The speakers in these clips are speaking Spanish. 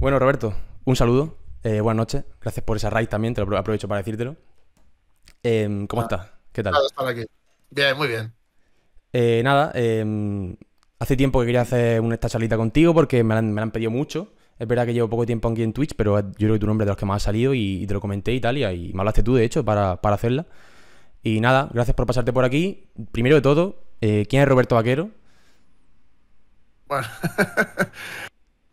Bueno, Roberto, un saludo. Eh, buenas noches. Gracias por esa raíz también, te lo aprovecho para decírtelo. Em, ¿Cómo estás? ¿Qué tal? Bien, muy bien. Eh, nada, em, hace tiempo que quería hacer una, esta charlita contigo porque me la, han, pedido mucho. Es verdad que llevo poco tiempo aquí en Twitch, pero yo creo que tu nombre es de los que más ha salido y, te lo comenté y tal, y, y, me hablaste tú, de hecho, para, para, hacerla. Y nada, gracias por pasarte por aquí. Primero de todo, eh, ¿quién es Roberto Vaquero? Bueno,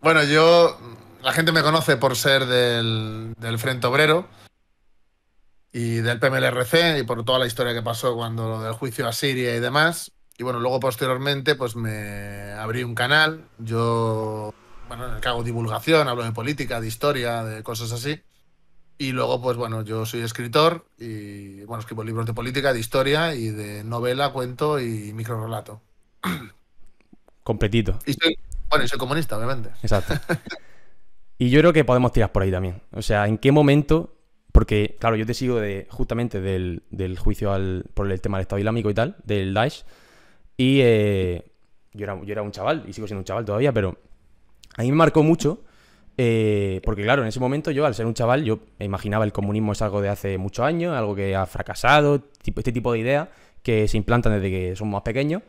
bueno yo la gente me conoce por ser del, Frente Obrero y del PMLRC y por toda la historia que pasó cuando lo del juicio a Siria y demás. Y bueno, luego posteriormente pues me abrí un canal, yo, bueno, en el que hago divulgación, hablo de política, de historia, de cosas así. Y luego pues bueno, yo soy escritor y bueno, escribo libros de política, de historia y de novela, cuento y micro relato Y bueno, y soy comunista, obviamente. Exacto. Y yo creo que podemos tirar por ahí también. O sea, ¿en qué momento? Porque, claro, yo te sigo de, justamente del, del juicio al, por el tema del Estado Islámico y tal, del Daesh. Y eh, yo, era, yo era un chaval, y sigo siendo un chaval todavía, pero a mí me marcó mucho. Eh, porque claro, en ese momento yo, al ser un chaval, yo imaginaba el comunismo es algo de hace muchos años, algo que ha fracasado, tipo, este tipo de ideas que se implantan desde que somos más pequeños.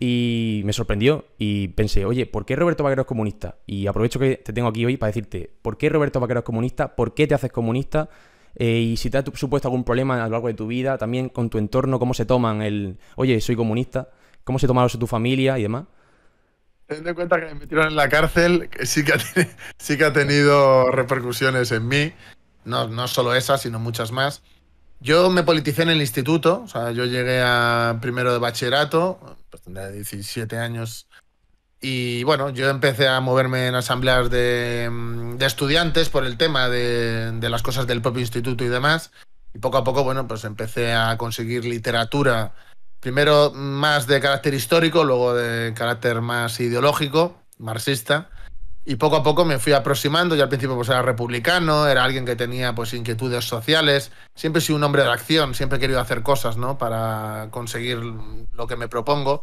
Y me sorprendió y pensé, oye, ¿por qué Roberto Vaquero es comunista? Y aprovecho que te tengo aquí hoy para decirte, ¿por qué Roberto Vaquero es comunista? ¿Por qué te haces comunista? Eh, y si te ha supuesto algún problema a lo largo de tu vida, también con tu entorno, cómo se toman el, oye, soy comunista, cómo se tomaron tu familia y demás. Teniendo en cuenta que me metieron en la cárcel, sí, que ha tenido repercusiones en mí, no, no solo esas, sino muchas más. Yo me politicé en el instituto, o sea, yo llegué a primero de bachillerato, pues 17 años, y bueno, yo empecé a moverme en asambleas de, mm, de estudiantes por el tema de, de, las cosas del propio instituto y demás, y poco a poco, bueno, pues empecé a conseguir literatura, primero más de carácter histórico, luego de carácter más ideológico, marxista, y poco a poco me fui aproximando. Yo al principio pues era republicano, era alguien que tenía pues inquietudes sociales. Siempre he sido un hombre de acción, siempre he querido hacer cosas, ¿no? Para conseguir lo que me propongo.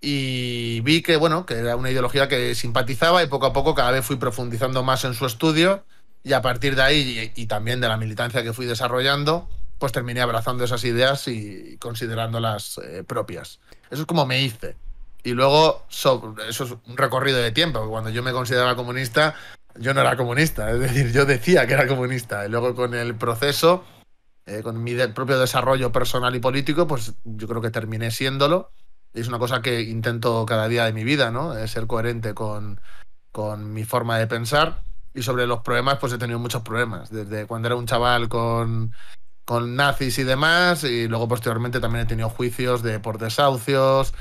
Y vi que, bueno, que era una ideología que simpatizaba y poco a poco cada vez fui profundizando más en su estudio y a partir de ahí y, también de la militancia que fui desarrollando, pues terminé abrazando esas ideas y considerándolas eh, propias. Eso es como me hice. Y luego, eso es un recorrido de tiempo. Cuando yo me consideraba comunista, yo no era comunista. Es decir, yo decía que era comunista. Y luego con el proceso, eh, con mi propio desarrollo personal y político, pues yo creo que terminé siéndolo. es una cosa que intento cada día de mi vida, ¿no? Es eh, ser coherente con, con mi forma de pensar. Y sobre los problemas, pues he tenido muchos problemas. Desde cuando era un chaval con con nazis y demás, y luego posteriormente también he tenido juicios de por desahucios,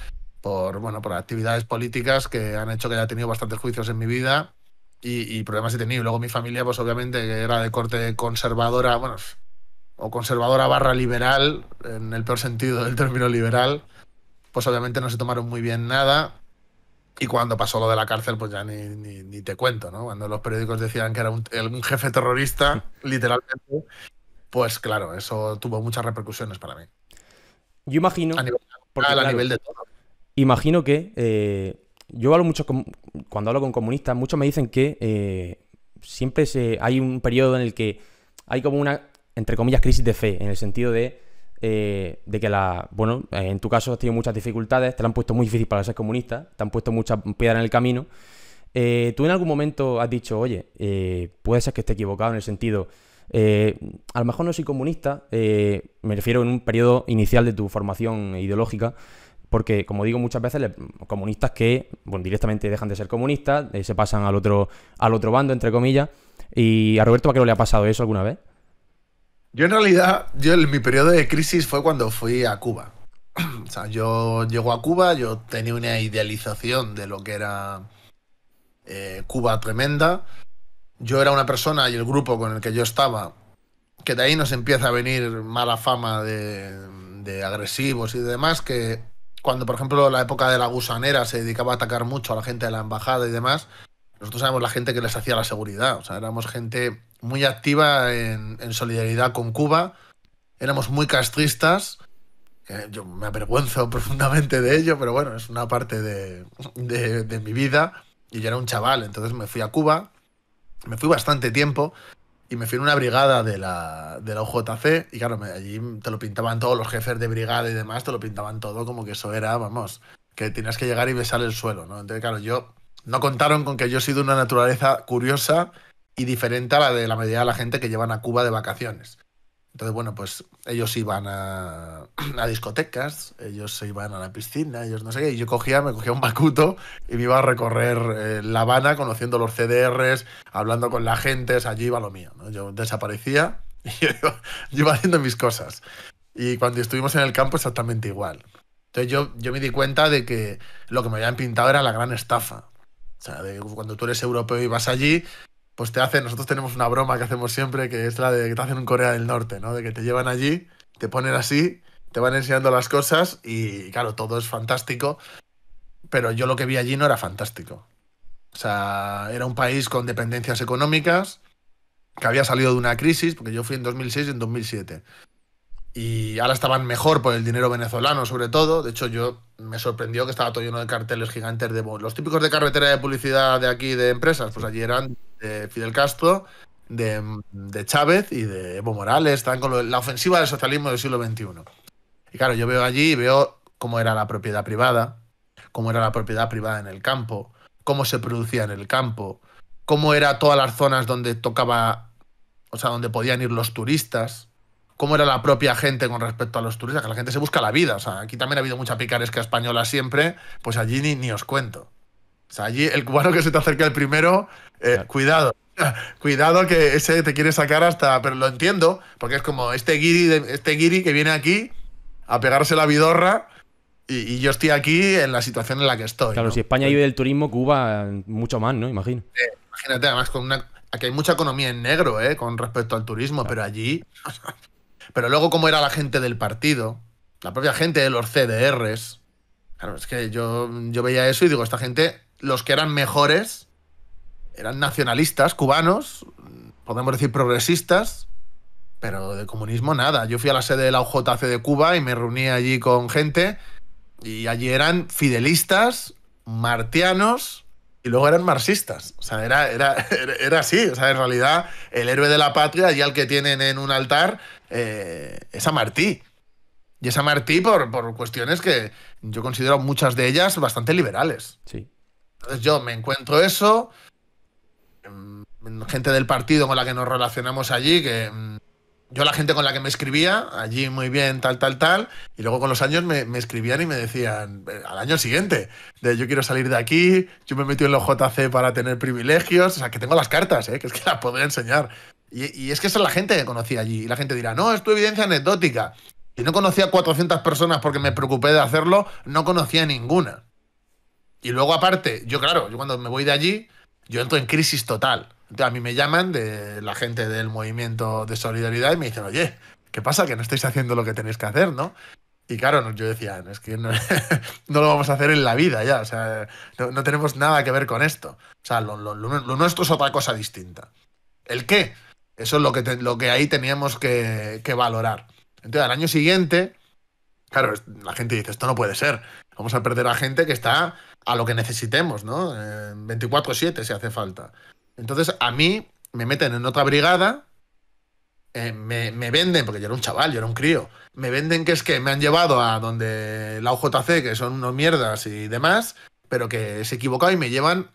por, bueno, por actividades políticas que han hecho que haya tenido bastantes juicios en mi vida y, problemas he tenido. luego mi familia, pues obviamente, era de corte conservadora, bueno, o conservadora barra liberal, en el peor sentido del término liberal, pues obviamente no se tomaron muy bien nada. Y cuando pasó lo de la cárcel, pues ya ni, te cuento, ¿no? Cuando los periódicos decían que era un, jefe terrorista, literalmente, pues claro, eso tuvo muchas repercusiones para mí. Yo imagino. A nivel, nivel de todo. Imagino que eh, yo hablo mucho cuando hablo con comunistas, muchos me dicen que eh, siempre se, hay un periodo en el que hay como una, entre comillas, crisis de fe, en el sentido de, eh, que la, bueno, en tu caso has tenido muchas dificultades, te la han puesto muy difícil para ser comunista, te han puesto muchas piedras en el camino. tú en algún momento has dicho, oye, puede ser que esté equivocado en el sentido, a lo mejor no soy comunista, me refiero en un periodo inicial de tu formación ideológica, porque, como digo muchas veces, comunistas que directamente dejan de ser comunistas, eh, se pasan al otro, al otro bando, entre comillas. ¿Y a Roberto ¿a qué le ha pasado eso alguna vez? Yo en realidad, yo en mi periodo de crisis fue cuando fui a Cuba. O sea, yo llego a Cuba, yo tenía una idealización de lo que era eh, Cuba tremenda. Yo era una persona y el grupo con el que yo estaba, que de ahí nos empieza a venir mala fama de, de agresivos y demás, que cuando, por ejemplo, la época de la gusanera se dedicaba a atacar mucho a la gente de la embajada y demás, nosotros éramos la gente que les hacía la seguridad. O sea, éramos gente muy activa en, solidaridad con Cuba, éramos muy castristas. Eh, yo me avergüenzo profundamente de ello, pero bueno, es una parte de mi vida. Y yo era un chaval, entonces me fui a Cuba, me fui bastante tiempo y me fui en una brigada de la, de la UJC y claro, allí te lo pintaban todos los jefes de brigada y demás, te lo pintaban todo como que eso era, vamos, que tenías que llegar y besar el suelo, ¿no? Entonces, claro, yo no contaron con que yo he sido una naturaleza curiosa y diferente a la de la mayoría de la gente que llevan a Cuba de vacaciones. Entonces, bueno, pues ellos iban a, discotecas, ellos se iban a la piscina, ellos no sé qué, y yo cogía, me cogía un bacuto y me iba a recorrer eh, La Habana conociendo los CDRs, hablando con la gente, o allí iba lo mío, Yo desaparecía y yo iba, haciendo mis cosas. Y cuando estuvimos en el campo exactamente igual. Entonces yo, yo me di cuenta de que lo que me habían pintado era la gran estafa. O sea, de cuando tú eres europeo y vas allí, pues te hacen, nosotros tenemos una broma que hacemos siempre, que es la de que te hacen en Corea del Norte, ¿no? De que te llevan allí, te ponen así, te van enseñando las cosas y claro, todo es fantástico, pero yo lo que vi allí no era fantástico. O sea, era un país con dependencias económicas, que había salido de una crisis, porque yo fui en 2006 y en 2007. Y ahora estaban mejor por el dinero venezolano, sobre todo. De hecho, yo me sorprendió que estaba todo lleno de carteles gigantes de los típicos de carretera de publicidad de aquí de empresas, pues allí eran de Fidel Castro, de, Chávez y de Evo Morales, están con la ofensiva del socialismo del siglo XXI. Y claro, yo veo allí y veo cómo era la propiedad privada, cómo era la propiedad privada en el campo, cómo se producía en el campo, cómo eran todas las zonas donde tocaba, o sea, donde podían ir los turistas, cómo era la propia gente con respecto a los turistas, que la gente se busca la vida, o sea, aquí también ha habido mucha picaresca española siempre, pues allí ni os cuento. O sea, allí el cubano que se te acerca el primero, eh, cuidado. Cuidado que ese te quiere sacar hasta. Pero lo entiendo, porque es como este guiri, este que viene aquí a pegarse la vidorra y, yo estoy aquí en la situación en la que estoy. Claro, si España vive del turismo, Cuba mucho más, ¿no? Imagino. imagínate, además, con una, aquí hay mucha economía en negro, ¿eh? Con respecto al turismo, pero allí. pero luego, como era la gente del partido, la propia gente de los CDRs. Claro, es que yo, yo veía eso y digo, esta gente los que eran mejores eran nacionalistas cubanos, podemos decir progresistas, pero de comunismo nada. Yo fui a la sede de la UJC de Cuba y me reuní allí con gente y allí eran fidelistas, martianos y luego eran marxistas. O sea, era, era, así. O sea, en realidad, el héroe de la patria y al que tienen en un altar eh, es a Martí. Y es a Martí por, por cuestiones que yo considero muchas de ellas bastante liberales. Sí. Entonces yo me encuentro eso, mm, gente del partido con la que nos relacionamos allí, que mm, yo la gente con la que me escribía, allí muy bien, tal, tal, tal, y luego con los años me, escribían y me decían eh, al año siguiente, yo quiero salir de aquí, yo me metí en los JC para tener privilegios, o sea, que tengo las cartas, eh, que es que las puedo enseñar. Y, es que esa es la gente que conocí allí, y la gente dirá, no, es tu evidencia anecdótica. Si no conocía a 400 personas porque me preocupé de hacerlo, no conocía ninguna. Y luego, aparte, yo, claro, yo cuando me voy de allí, yo entro en crisis total. Entonces, a mí me llaman de la gente del movimiento de solidaridad y me dicen, oye, ¿qué pasa? Que no estáis haciendo lo que tenéis que hacer, ¿no? Y claro, yo decía, es que no, lo vamos a hacer en la vida ya, o sea, no, tenemos nada que ver con esto. O sea, lo, nuestro es otra cosa distinta. ¿El qué? Eso es lo que, lo que ahí teníamos que, que, valorar. Entonces, al año siguiente, claro, la gente dice, esto no puede ser. Vamos a perder a gente que está a lo que necesitemos, ¿no? 24-7 si hace falta. Entonces, a mí me meten en otra brigada, eh, me, venden, porque yo era un chaval, yo era un crío, me venden que es que me han llevado a donde la OJC, que son unos mierdas y demás, pero que se equivocado y me llevan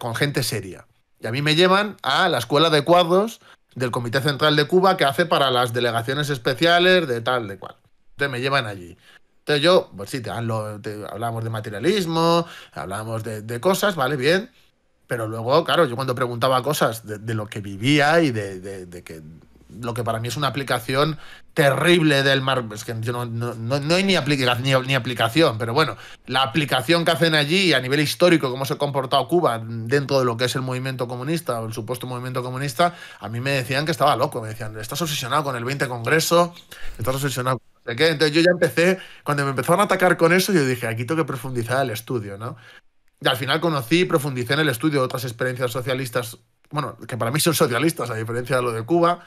con gente seria. Y a mí me llevan a la escuela de cuadros del Comité Central de Cuba que hace para las delegaciones especiales de tal, de cual. Entonces me llevan allí. Entonces yo, pues sí, te, hablamos de materialismo, hablamos de, cosas, ¿vale? Bien. Pero luego, claro, yo cuando preguntaba cosas de, lo que vivía y de, que lo que para mí es una aplicación terrible del mar, es que yo no, hay ni, aplicación, ni, ni, aplicación, pero bueno, la aplicación que hacen allí a nivel histórico, cómo se ha comportado Cuba dentro de lo que es el movimiento comunista o el supuesto movimiento comunista, a mí me decían que estaba loco, me decían, estás obsesionado con el 20 Congreso, estás obsesionado con entonces yo ya empecé, cuando me empezaron a atacar con eso, yo dije, aquí tengo que profundizar el estudio, Y al final conocí y profundicé en el estudio otras experiencias socialistas, bueno, que para mí son socialistas, a diferencia de lo de Cuba,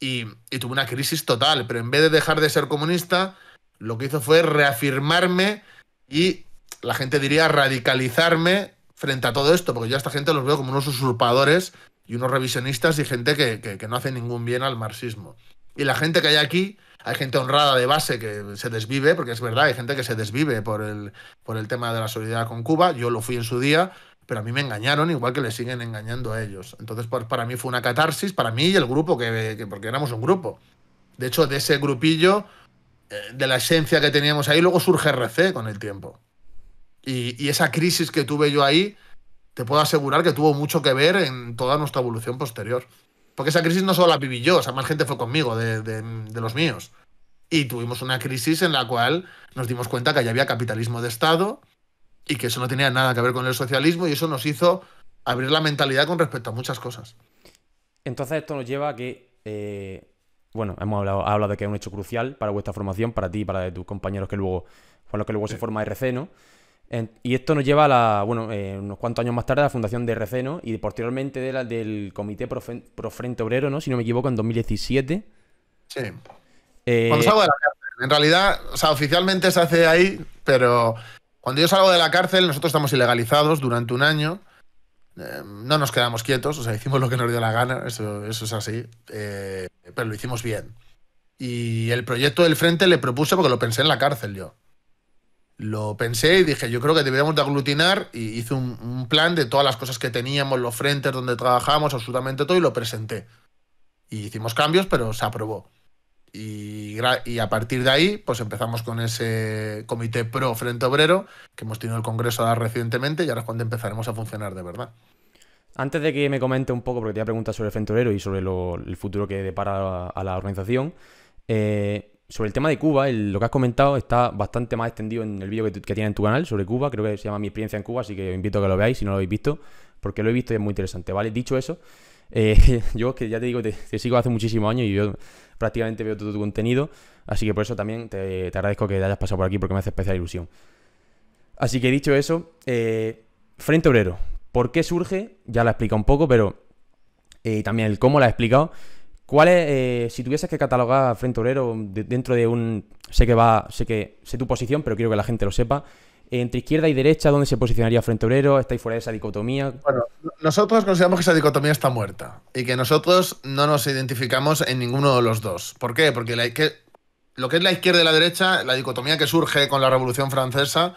y, tuve una crisis total, pero en vez de dejar de ser comunista, lo que hizo fue reafirmarme y la gente diría radicalizarme frente a todo esto, porque yo a esta gente los veo como unos usurpadores y unos revisionistas y gente que no hace ningún bien al marxismo. Y la gente que hay aquí, hay gente honrada de base que se desvive, porque es verdad, hay gente que se desvive por el, por el tema de la solidaridad con Cuba. Yo lo fui en su día, pero a mí me engañaron, igual que le siguen engañando a ellos. Entonces, pues para mí fue una catarsis, para mí y el grupo, que, porque éramos un grupo. De hecho, de ese grupillo, eh, de la esencia que teníamos ahí, luego surge RC con el tiempo. Y, y esa crisis que tuve yo ahí, te puedo asegurar que tuvo mucho que ver en toda nuestra evolución posterior. Porque esa crisis no solo la viví yo, o sea, más gente fue conmigo de, de, los míos. Y tuvimos una crisis en la cual nos dimos cuenta que ya había capitalismo de Estado y que eso no tenía nada que ver con el socialismo y eso nos hizo abrir la mentalidad con respecto a muchas cosas. Entonces esto nos lleva a que, eh, bueno, hemos hablado, de que es un hecho crucial para vuestra formación, para ti y para tus compañeros que luego, con los que luego se forma RC, ¿no? y esto nos lleva a la, bueno, eh, unos cuantos años más tarde a la fundación de Receno y posteriormente de la, del Comité Pro Frente Obrero, ¿no? Si no me equivoco, en 2017. Sí. Eh, cuando salgo de la cárcel. En realidad, o sea, oficialmente se hace ahí, pero cuando yo salgo de la cárcel, nosotros estamos ilegalizados durante un año. Eh, no nos quedamos quietos, o sea, hicimos lo que nos dio la gana, eso, eso es así, pero lo hicimos bien. Y el proyecto del Frente le propuse porque lo pensé en la cárcel yo lo pensé y dije, yo creo que deberíamos de aglutinar y hice un, plan de todas las cosas que teníamos, los frentes donde trabajamos absolutamente todo y lo presenté. Y hicimos cambios, pero se aprobó. Y, y, a partir de ahí, pues empezamos con ese comité pro Frente Obrero, que hemos tenido el congreso recientemente y ahora es cuando empezaremos a funcionar de verdad. Antes de que me comente un poco, porque te voy a sobre el Frente Obrero y sobre el futuro que depara a la organización, eh, sobre el tema de Cuba, lo que has comentado está bastante más extendido en el vídeo que, tienes en tu canal sobre Cuba. Creo que se llama Mi experiencia en Cuba, así que invito a que lo veáis si no lo habéis visto, porque lo he visto y es muy interesante, ¿vale? Dicho eso, eh, yo que ya te digo, te, sigo hace muchísimos años y yo prácticamente veo todo tu contenido, así que por eso también te, agradezco que te hayas pasado por aquí porque me hace especial ilusión. Así que dicho eso, eh, Frente Obrero, ¿por qué surge? Ya la he explicado un poco, pero eh, también el cómo la he explicado. ¿Cuál es, eh, si tuvieses que catalogar a Frente Obrero dentro de un. Sé que va, sé que sé tu posición, pero quiero que la gente lo sepa. Entre izquierda y derecha, ¿dónde se posicionaría Frente Obrero? ¿Estáis fuera de esa dicotomía? Bueno, nosotros consideramos que esa dicotomía está muerta y que nosotros no nos identificamos en ninguno de los dos. ¿Por qué? Porque lo que es la izquierda y la derecha, la dicotomía que surge con la Revolución Francesa,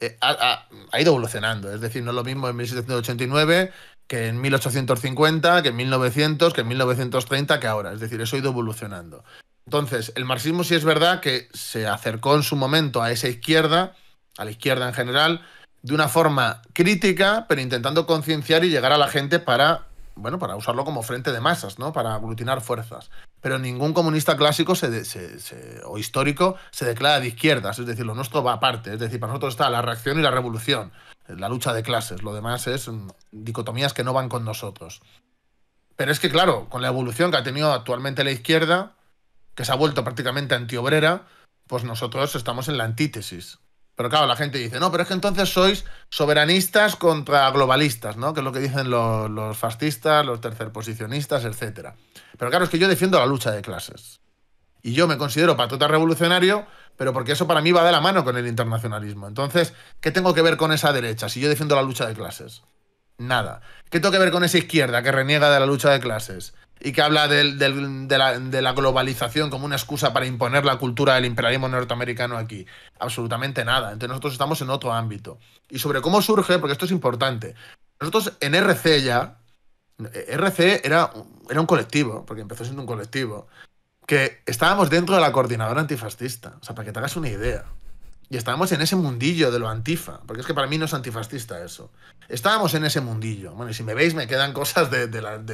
eh, ha, ido evolucionando. Es decir, no es lo mismo en 1789 que en 1850, que en 1900, que en 1930, que ahora. Es decir, eso ha ido evolucionando. Entonces, el marxismo sí es verdad que se acercó en su momento a esa izquierda, a la izquierda en general, de una forma crítica, pero intentando concienciar y llegar a la gente para, bueno, para usarlo como frente de masas, ¿no? Para aglutinar fuerzas. Pero ningún comunista clásico o histórico se declara de izquierdas, es decir, lo nuestro va aparte, es decir, para nosotros está la reacción y la revolución la lucha de clases, lo demás es mm, dicotomías que no van con nosotros. Pero es que, claro, con la evolución que ha tenido actualmente la izquierda, que se ha vuelto prácticamente antiobrera, pues nosotros estamos en la antítesis. Pero claro, la gente dice, no, pero es que entonces sois soberanistas contra globalistas, ¿no? Que es lo que dicen los, fascistas, los tercerposicionistas, etc. Pero claro, es que yo defiendo la lucha de clases. Y yo me considero patriota revolucionario pero porque eso para mí va de la mano con el internacionalismo. Entonces, ¿qué tengo que ver con esa derecha si yo defiendo la lucha de clases? Nada. ¿Qué tengo que ver con esa izquierda que reniega de la lucha de clases y que habla de, la, globalización como una excusa para imponer la cultura del imperialismo norteamericano aquí? Absolutamente nada. Entonces nosotros estamos en otro ámbito. Y sobre cómo surge, porque esto es importante. Nosotros en RC ya, RC era, era un colectivo, porque empezó siendo un colectivo que estábamos dentro de la coordinadora antifascista, o sea, para que te hagas una idea. Y estábamos en ese mundillo de lo antifa, porque es que para mí no es antifascista eso. Estábamos en ese mundillo. Bueno, y si me veis, me quedan cosas de,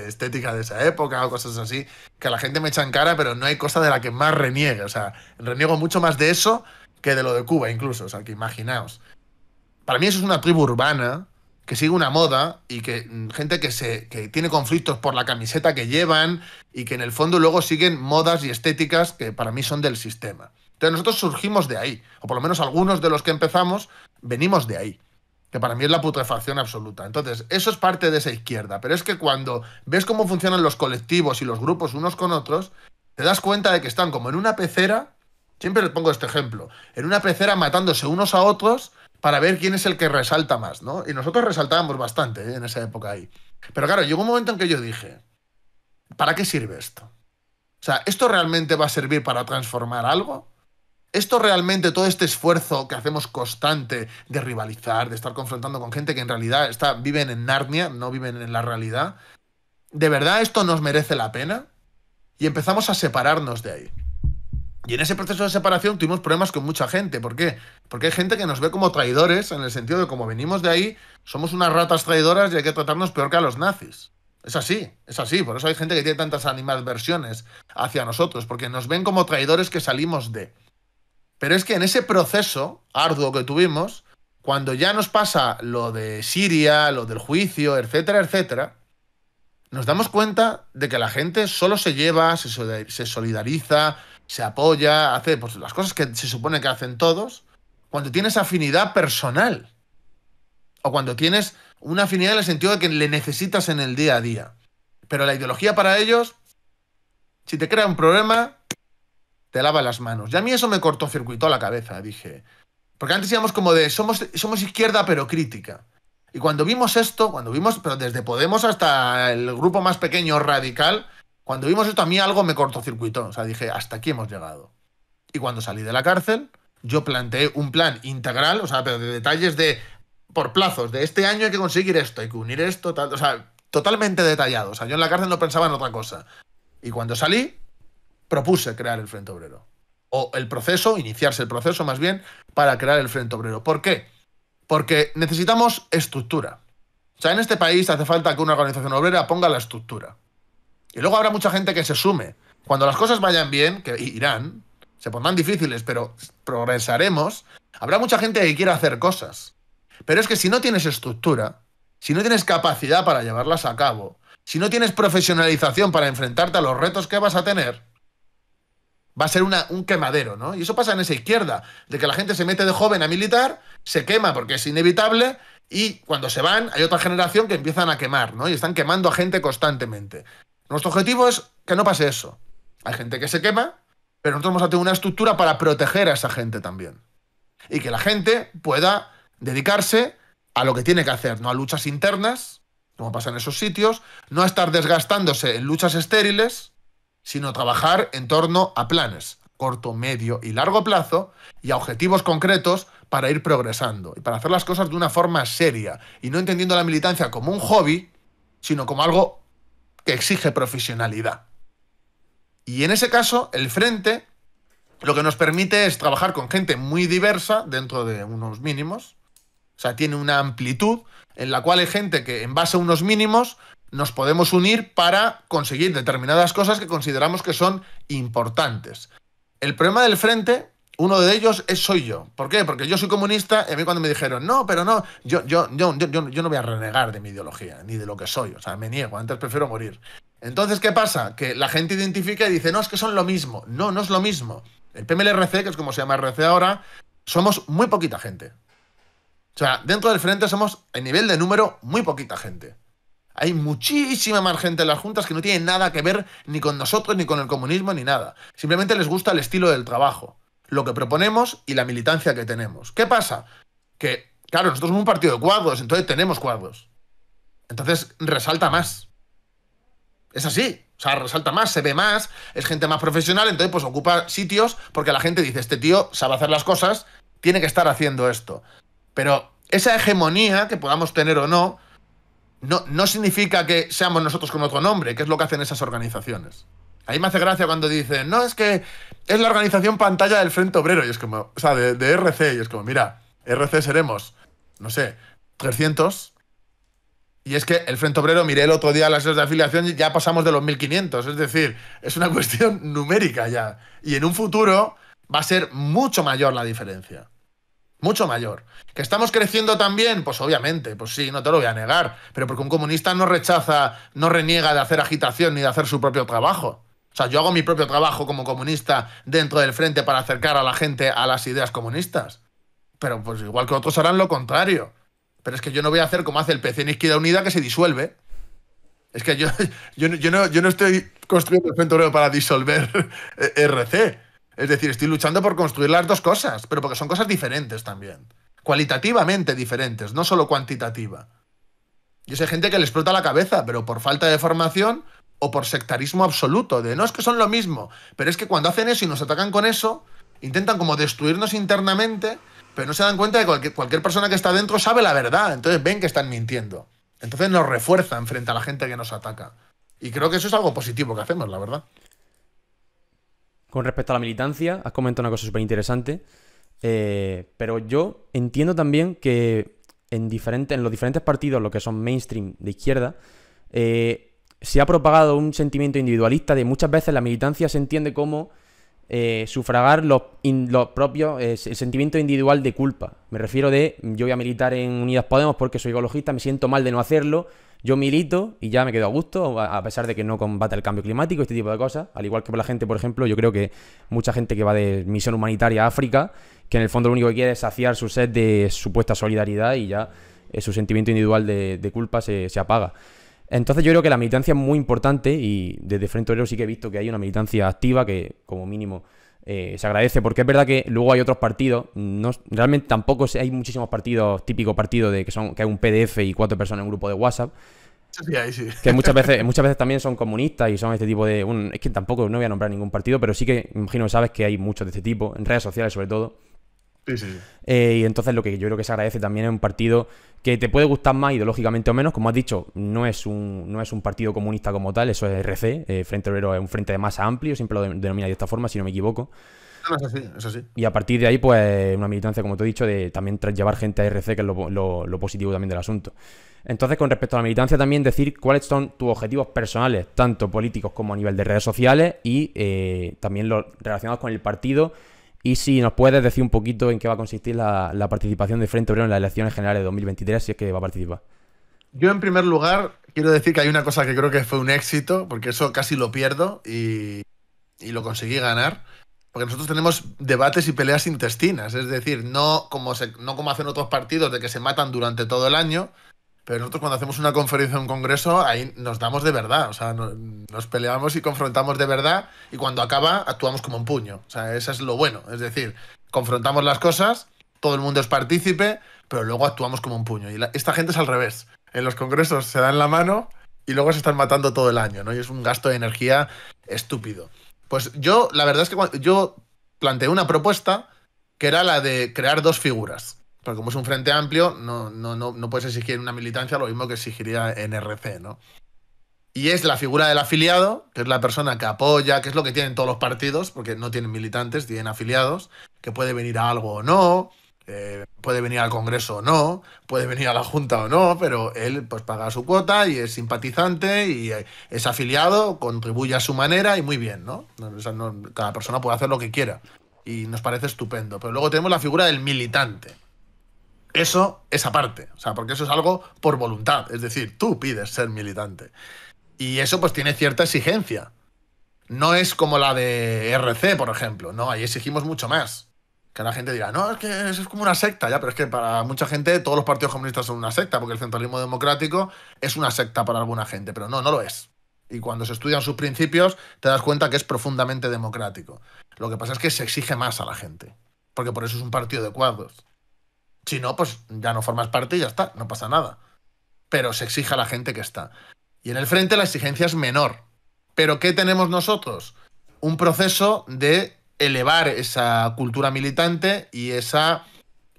estética de esa época o cosas así, que a la gente me echan cara, pero no hay cosa de la que más reniegue. O sea, reniego mucho más de eso que de lo de Cuba, incluso. O sea, que imaginaos. Para mí eso es una tribu urbana que sigue una moda y que mm, gente que se que tiene conflictos por la camiseta que llevan y que en el fondo luego siguen modas y estéticas que para mí son del sistema. Entonces nosotros surgimos de ahí, o por lo menos algunos de los que empezamos venimos de ahí, que para mí es la putrefacción absoluta. Entonces, eso es parte de esa izquierda, pero es que cuando ves cómo funcionan los colectivos y los grupos unos con otros, te das cuenta de que están como en una pecera, siempre les pongo este ejemplo, en una pecera matándose unos a otros para ver quién es el que resalta más, ¿no? Y nosotros resaltábamos bastante ¿eh? en esa época ahí. Pero claro, llegó un momento en que yo dije, ¿para qué sirve esto? O sea, ¿esto realmente va a servir para transformar algo? ¿Esto realmente, todo este esfuerzo que hacemos constante de rivalizar, de estar confrontando con gente que en realidad está, viven en Narnia, no viven en la realidad, ¿de verdad esto nos merece la pena? Y empezamos a separarnos de ahí. Y en ese proceso de separación tuvimos problemas con mucha gente. ¿Por qué? Porque hay gente que nos ve como traidores en el sentido de como venimos de ahí, somos unas ratas traidoras y hay que tratarnos peor que a los nazis. Es así, es así. Por eso hay gente que tiene tantas animadversiones hacia nosotros, porque nos ven como traidores que salimos de. Pero es que en ese proceso arduo que tuvimos, cuando ya nos pasa lo de Siria, lo del juicio, etcétera, etcétera, nos damos cuenta de que la gente solo se lleva, se solidariza, se apoya, hace pues, las cosas que se supone que hacen todos, cuando tienes afinidad personal o cuando tienes una afinidad en el sentido de que le necesitas en el día a día. Pero la ideología para ellos, si te crea un problema, te lava las manos. Y a mí eso me cortó, a la cabeza, dije. Porque antes íbamos como de, somos, somos izquierda pero crítica. Y cuando vimos esto, cuando vimos, pero desde Podemos hasta el grupo más pequeño radical, cuando vimos esto, a mí algo me cortó circuito. O sea, dije, hasta aquí hemos llegado. Y cuando salí de la cárcel, yo planteé un plan integral, o sea, pero de detalles de. por plazos, de este año hay que conseguir esto, hay que unir esto, tal. O sea, totalmente detallado. O sea, yo en la cárcel no pensaba en otra cosa. Y cuando salí, propuse crear el Frente Obrero. O el proceso, iniciarse el proceso más bien, para crear el Frente Obrero. ¿Por qué? Porque necesitamos estructura. O sea, en este país hace falta que una organización obrera ponga la estructura. Y luego habrá mucha gente que se sume. Cuando las cosas vayan bien, que irán, se pondrán difíciles, pero progresaremos, habrá mucha gente que quiera hacer cosas. Pero es que si no tienes estructura, si no tienes capacidad para llevarlas a cabo, si no tienes profesionalización para enfrentarte a los retos que vas a tener, va a ser una, un quemadero, ¿no? Y eso pasa en esa izquierda, de que la gente se mete de joven a militar, se quema porque es inevitable, y cuando se van hay otra generación que empiezan a quemar, ¿no? Y están quemando a gente constantemente. Nuestro objetivo es que no pase eso. Hay gente que se quema, pero nosotros vamos a tener una estructura para proteger a esa gente también. Y que la gente pueda dedicarse a lo que tiene que hacer, no a luchas internas, como pasa en esos sitios, no a estar desgastándose en luchas estériles, sino trabajar en torno a planes, corto, medio y largo plazo, y a objetivos concretos para ir progresando y para hacer las cosas de una forma seria, y no entendiendo la militancia como un hobby, sino como algo que exige profesionalidad. Y en ese caso, el frente lo que nos permite es trabajar con gente muy diversa dentro de unos mínimos. O sea, tiene una amplitud en la cual hay gente que en base a unos mínimos nos podemos unir para conseguir determinadas cosas que consideramos que son importantes. El problema del frente uno de ellos es soy yo. ¿Por qué? Porque yo soy comunista y a mí cuando me dijeron, no, pero no, yo, yo, yo, no voy a renegar de mi ideología, ni de lo que soy. O sea, me niego, antes prefiero morir. Entonces, ¿qué pasa? Que la gente identifica y dice, no, es que son lo mismo. No, no es lo mismo. El PMLRC, que es como se llama RC ahora, somos muy poquita gente. O sea, dentro del frente somos, a nivel de número, muy poquita gente. Hay muchísima más gente en las juntas que no tiene nada que ver ni con nosotros, ni con el comunismo, ni nada. Simplemente les gusta el estilo del trabajo lo que proponemos y la militancia que tenemos. ¿Qué pasa? Que, claro, nosotros somos un partido de cuadros, entonces tenemos cuadros. Entonces resalta más. Es así. O sea, resalta más, se ve más, es gente más profesional, entonces pues ocupa sitios porque la gente dice, este tío sabe hacer las cosas, tiene que estar haciendo esto. Pero esa hegemonía que podamos tener o no, no, no significa que seamos nosotros con otro nombre, que es lo que hacen esas organizaciones. Ahí me hace gracia cuando dicen, no, es que es la organización pantalla del Frente Obrero. Y es como, o sea, de, RC. Y es como, mira, RC seremos, no sé, 300. Y es que el Frente Obrero, miré el otro día las horas de afiliación ya pasamos de los 1500. Es decir, es una cuestión numérica ya. Y en un futuro va a ser mucho mayor la diferencia. Mucho mayor. ¿Que estamos creciendo también? Pues obviamente, pues sí, no te lo voy a negar. Pero porque un comunista no rechaza, no reniega de hacer agitación ni de hacer su propio trabajo. O sea, yo hago mi propio trabajo como comunista dentro del frente para acercar a la gente a las ideas comunistas. Pero pues igual que otros harán lo contrario. Pero es que yo no voy a hacer como hace el PC en Izquierda Unida que se disuelve. Es que yo, yo, no, estoy construyendo el Frente Obrero para disolver e-, RC. Es decir, estoy luchando por construir las dos cosas, pero porque son cosas diferentes también. Cualitativamente diferentes, no solo cuantitativa. Yo sé gente que le explota la cabeza, pero por falta de formación o por sectarismo absoluto, de no es que son lo mismo, pero es que cuando hacen eso y nos atacan con eso, intentan como destruirnos internamente, pero no se dan cuenta de que cualquier, persona que está dentro sabe la verdad, entonces ven que están mintiendo. Entonces nos refuerzan frente a la gente que nos ataca. Y creo que eso es algo positivo que hacemos, la verdad. Con respecto a la militancia, has comentado una cosa súper interesante, eh, pero yo entiendo también que en, en los diferentes partidos, lo que son mainstream de izquierda, eh, se ha propagado un sentimiento individualista de muchas veces la militancia se entiende como eh, sufragar los, propios, eh, el sentimiento individual de culpa. Me refiero de yo voy a militar en Unidas Podemos porque soy ecologista, me siento mal de no hacerlo, yo milito y ya me quedo a gusto, a pesar de que no combate el cambio climático, este tipo de cosas. Al igual que por la gente, por ejemplo, yo creo que mucha gente que va de misión humanitaria a África, que en el fondo lo único que quiere es saciar su sed de supuesta solidaridad y ya eh, su sentimiento individual de, culpa se, se apaga. Entonces yo creo que la militancia es muy importante y desde Frente Obrero sí que he visto que hay una militancia activa que como mínimo eh, se agradece, porque es verdad que luego hay otros partidos, no, realmente tampoco hay muchísimos partidos, típico partido de que son que hay un PDF y cuatro personas en un grupo de WhatsApp. Que muchas veces, muchas veces también son comunistas y son este tipo de. es que tampoco no voy a nombrar ningún partido, pero sí que imagino que sabes que hay muchos de este tipo, en redes sociales sobre todo. Sí, sí, eh, y entonces lo que yo creo que se agradece también es un partido que te puede gustar más ideológicamente o menos, como has dicho, no es un, no es un partido comunista como tal, eso es RC, eh, Frente Obrero es un frente de masa amplio, siempre lo denomina de esta forma, si no me equivoco. Y a partir de ahí, pues, una militancia, como te he dicho, de también llevar gente a RC, que es lo, positivo también del asunto. Entonces, con respecto a la militancia, también decir cuáles son tus objetivos personales, tanto políticos como a nivel de redes sociales y eh, también los relacionados con el partido y si nos puedes decir un poquito en qué va a consistir la, participación de Frente Obrero en las elecciones generales de 2023, si es que va a participar. Yo en primer lugar quiero decir que hay una cosa que creo que fue un éxito, porque eso casi lo pierdo y, lo conseguí ganar. Porque nosotros tenemos debates y peleas intestinas, es decir, no como, no como hacen otros partidos de que se matan durante todo el año, pero nosotros cuando hacemos una conferencia o un congreso, ahí nos damos de verdad, o sea, nos, peleamos y confrontamos de verdad y cuando acaba actuamos como un puño. O sea, eso es lo bueno. Es decir, confrontamos las cosas, todo el mundo es partícipe, pero luego actuamos como un puño. Y esta gente es al revés. En los congresos se dan la mano y luego se están matando todo el año, ¿no? Y es un gasto de energía estúpido. Pues yo, la verdad es que yo planteé una propuesta que era la de crear dos figuras. Pero como es un frente amplio, no, no, no, no puedes exigir una militancia lo mismo que exigiría en RC, ¿no? Y es la figura del afiliado, que es la persona que apoya, que es lo que tienen todos los partidos, porque no tienen militantes, tienen afiliados, que puede venir a algo o no, puede venir al Congreso o no, puede venir a la Junta o no, pero él pues paga su cuota y es simpatizante y es afiliado, contribuye a su manera y muy bien, no cada persona puede hacer lo que quiera y nos parece estupendo. Pero luego tenemos la figura del militante eso es aparte, o sea, porque eso es algo por voluntad, es decir, tú pides ser militante. Y eso pues tiene cierta exigencia. No es como la de RC, por ejemplo, no, ahí exigimos mucho más. Que la gente diga, no, es que eso es como una secta, ya, pero es que para mucha gente todos los partidos comunistas son una secta, porque el centralismo democrático es una secta para alguna gente, pero no, no lo es. Y cuando se estudian sus principios, te das cuenta que es profundamente democrático. Lo que pasa es que se exige más a la gente, porque por eso es un partido de cuadros. Si no, pues ya no formas parte y ya está, no pasa nada. Pero se exige a la gente que está. Y en el frente la exigencia es menor. Pero ¿qué tenemos nosotros? Un proceso de elevar esa cultura militante y esa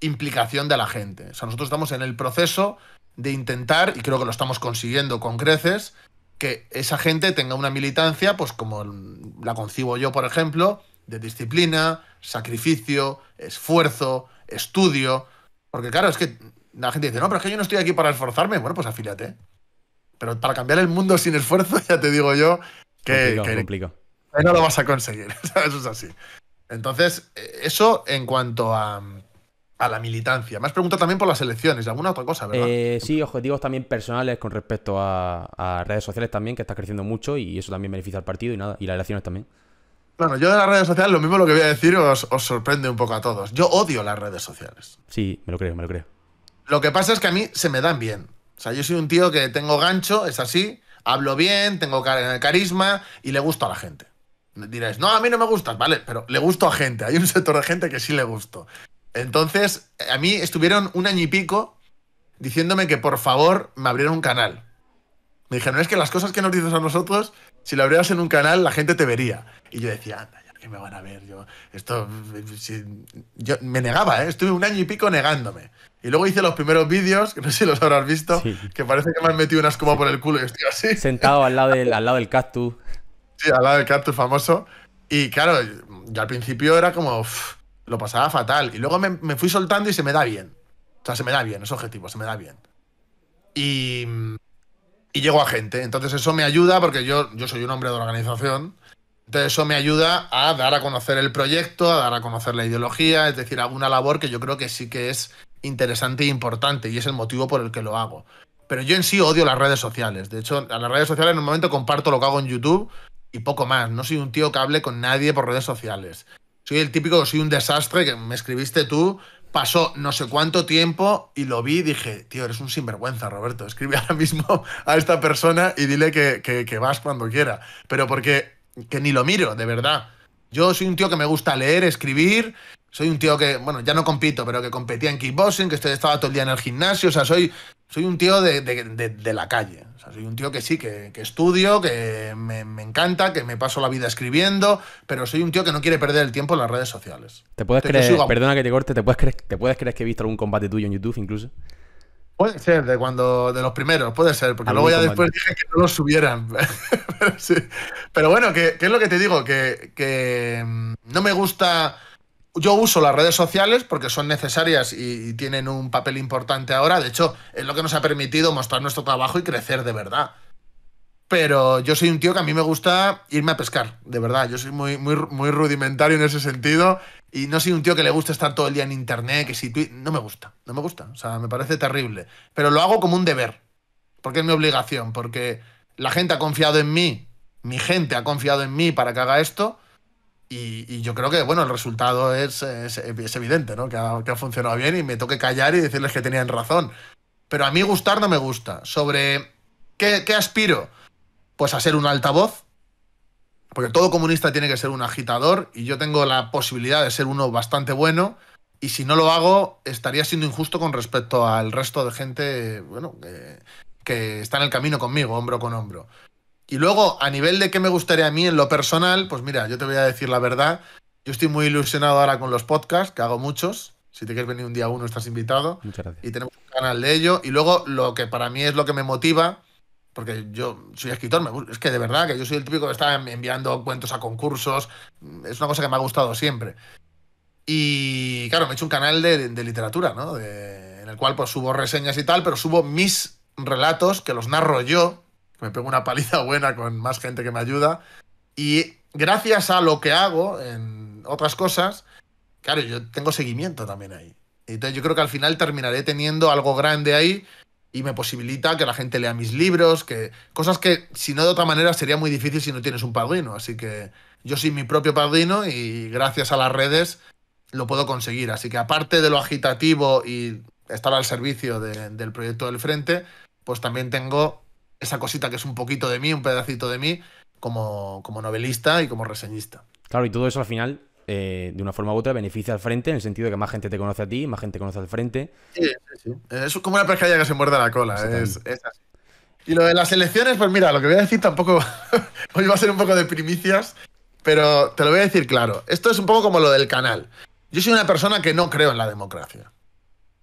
implicación de la gente. O sea, nosotros estamos en el proceso de intentar, y creo que lo estamos consiguiendo con creces, que esa gente tenga una militancia, pues como la concibo yo, por ejemplo, de disciplina, sacrificio, esfuerzo, estudio, porque claro, es que la gente dice, no, pero es que yo no estoy aquí para esforzarme. Bueno, pues afílate. Pero para cambiar el mundo sin esfuerzo, ya te digo yo que, no lo vas a conseguir. eso es así. Entonces, eh, eso en cuanto a, la militancia. Me has preguntado también por las elecciones y alguna otra cosa, ¿verdad? Eh, sí, objetivos también personales con respecto a, a, redes sociales también, que está creciendo mucho y eso también beneficia al partido y nada, y las elecciones también. Bueno, yo de las redes sociales, lo mismo lo que voy a decir os, sorprende un poco a todos. Yo odio las redes sociales. Sí, me lo creo, me lo creo. Lo que pasa es que a mí se me dan bien. O sea, yo soy un tío que tengo gancho, es así, hablo bien, tengo carisma y le gusto a la gente. Diréis, no, a mí no me gustas, vale, pero le gusto a gente. Hay un sector de gente que sí le gusto. Entonces, a mí estuvieron un año y pico diciéndome que por favor me abrieran un canal. Me dijeron, es que las cosas que nos dices a nosotros, si lo abrieras en un canal, la gente te vería. Y yo decía, anda, ya que me van a ver. Yo, esto, yo me negaba, ¿eh? estuve un año y pico negándome. Y luego hice los primeros vídeos, que no sé si los habrás visto, que parece que me han metido una escoba por el culo y estoy así. Sentado al lado del, al lado del cactus. Sí, al lado del cactus famoso. Y claro, yo al principio era como, lo pasaba fatal. Y luego me, me fui soltando y se me da bien. O sea, se me da bien, es objetivo, se me da bien. Y y llego a gente. Entonces eso me ayuda, porque yo, yo soy un hombre de organización, entonces eso me ayuda a dar a conocer el proyecto, a dar a conocer la ideología, es decir, alguna labor que yo creo que sí que es interesante e importante y es el motivo por el que lo hago. Pero yo en sí odio las redes sociales. De hecho, a las redes sociales en un momento comparto lo que hago en YouTube y poco más. No soy un tío que hable con nadie por redes sociales. Soy el típico, soy un desastre que me escribiste tú pasó no sé cuánto tiempo y lo vi y dije, tío, eres un sinvergüenza, Roberto. Escribe ahora mismo a esta persona y dile que, que, vas cuando quiera. Pero porque que ni lo miro, de verdad. Yo soy un tío que me gusta leer, escribir. Soy un tío que, bueno, ya no compito, pero que competía en kickboxing, que estaba todo el día en el gimnasio. O sea, soy soy un tío de, la calle. soy un tío que sí, que, estudio, que me, encanta, que me paso la vida escribiendo, pero soy un tío que no quiere perder el tiempo en las redes sociales. ¿Te puedes creer, perdona que te corte, ¿te puedes, creer, que he visto algún combate tuyo en YouTube incluso? Puede ser, de cuando, de los primeros, puede ser, porque luego ya después dije que no los subieran. pero, bueno, ¿qué es lo que te digo, que, que mm, no me gusta yo uso las redes sociales porque son necesarias y, tienen un papel importante ahora. De hecho, es lo que nos ha permitido mostrar nuestro trabajo y crecer de verdad. Pero yo soy un tío que a mí me gusta irme a pescar, de verdad. Yo soy muy, muy, muy rudimentario en ese sentido. Y no soy un tío que le gusta estar todo el día en internet, que si No me gusta, no me gusta. O sea, me parece terrible. Pero lo hago como un deber. Porque es mi obligación. Porque la gente ha confiado en mí. Mi gente ha confiado en mí para que haga esto y, yo creo que, bueno, el resultado es, es, evidente, ¿no? Que ha, funcionado bien y me toque callar y decirles que tenían razón. Pero a mí gustar no me gusta. Sobre qué, qué aspiro, pues a ser un altavoz, porque todo comunista tiene que ser un agitador y yo tengo la posibilidad de ser uno bastante bueno y si no lo hago estaría siendo injusto con respecto al resto de gente, bueno, que está en el camino conmigo, hombro con hombro. Y luego, a nivel de qué me gustaría a mí en lo personal, pues mira, yo te voy a decir la verdad. Yo estoy muy ilusionado ahora con los podcasts, que hago muchos. Si te quieres venir un día uno, estás invitado. Muchas gracias. Y tenemos un canal de ello. Y luego, lo que para mí es lo que me motiva, porque yo soy escritor, es que de verdad que yo soy el típico que está enviando cuentos a concursos. Es una cosa que me ha gustado siempre. Y claro, me he hecho un canal de, literatura, ¿no? en el cual pues subo reseñas y tal, pero subo mis relatos que los narro yo me pego una paliza buena con más gente que me ayuda. Y gracias a lo que hago en otras cosas, claro, yo tengo seguimiento también ahí. Entonces yo creo que al final terminaré teniendo algo grande ahí y me posibilita que la gente lea mis libros, que cosas que si no de otra manera sería muy difícil si no tienes un padrino. Así que yo soy mi propio padrino y gracias a las redes lo puedo conseguir. Así que aparte de lo agitativo y estar al servicio del proyecto del frente, pues también tengo esa cosita que es un poquito de mí, un pedacito de mí, como, como novelista y como reseñista. Claro, y todo eso al final, eh, de una forma u otra, beneficia al frente, en el sentido de que más gente te conoce a ti, más gente conoce al frente. Sí, Es como una pescadilla que se muerde la cola, ¿eh? es así. Y lo de las elecciones, pues mira, lo que voy a decir tampoco. Hoy va a ser un poco de primicias, pero te lo voy a decir claro. Esto es un poco como lo del canal. Yo soy una persona que no creo en la democracia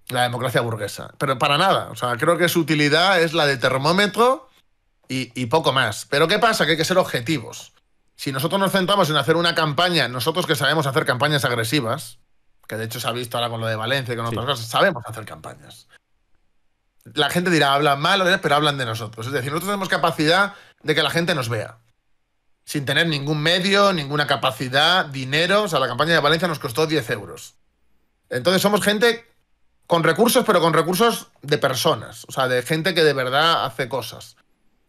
la democracia burguesa. Pero para nada. O sea, creo que su utilidad es la de termómetro y, poco más. Pero ¿qué pasa? Que hay que ser objetivos. Si nosotros nos centramos en hacer una campaña, nosotros que sabemos hacer campañas agresivas, que de hecho se ha visto ahora con lo de Valencia y con otras cosas, sabemos hacer campañas. La gente dirá, hablan mal, pero hablan de nosotros. Es decir, nosotros tenemos capacidad de que la gente nos vea. Sin tener ningún medio, ninguna capacidad, dinero. O sea, la campaña de Valencia nos costó 10 euros. Entonces somos gente con recursos, pero con recursos de personas, o sea, de gente que de verdad hace cosas.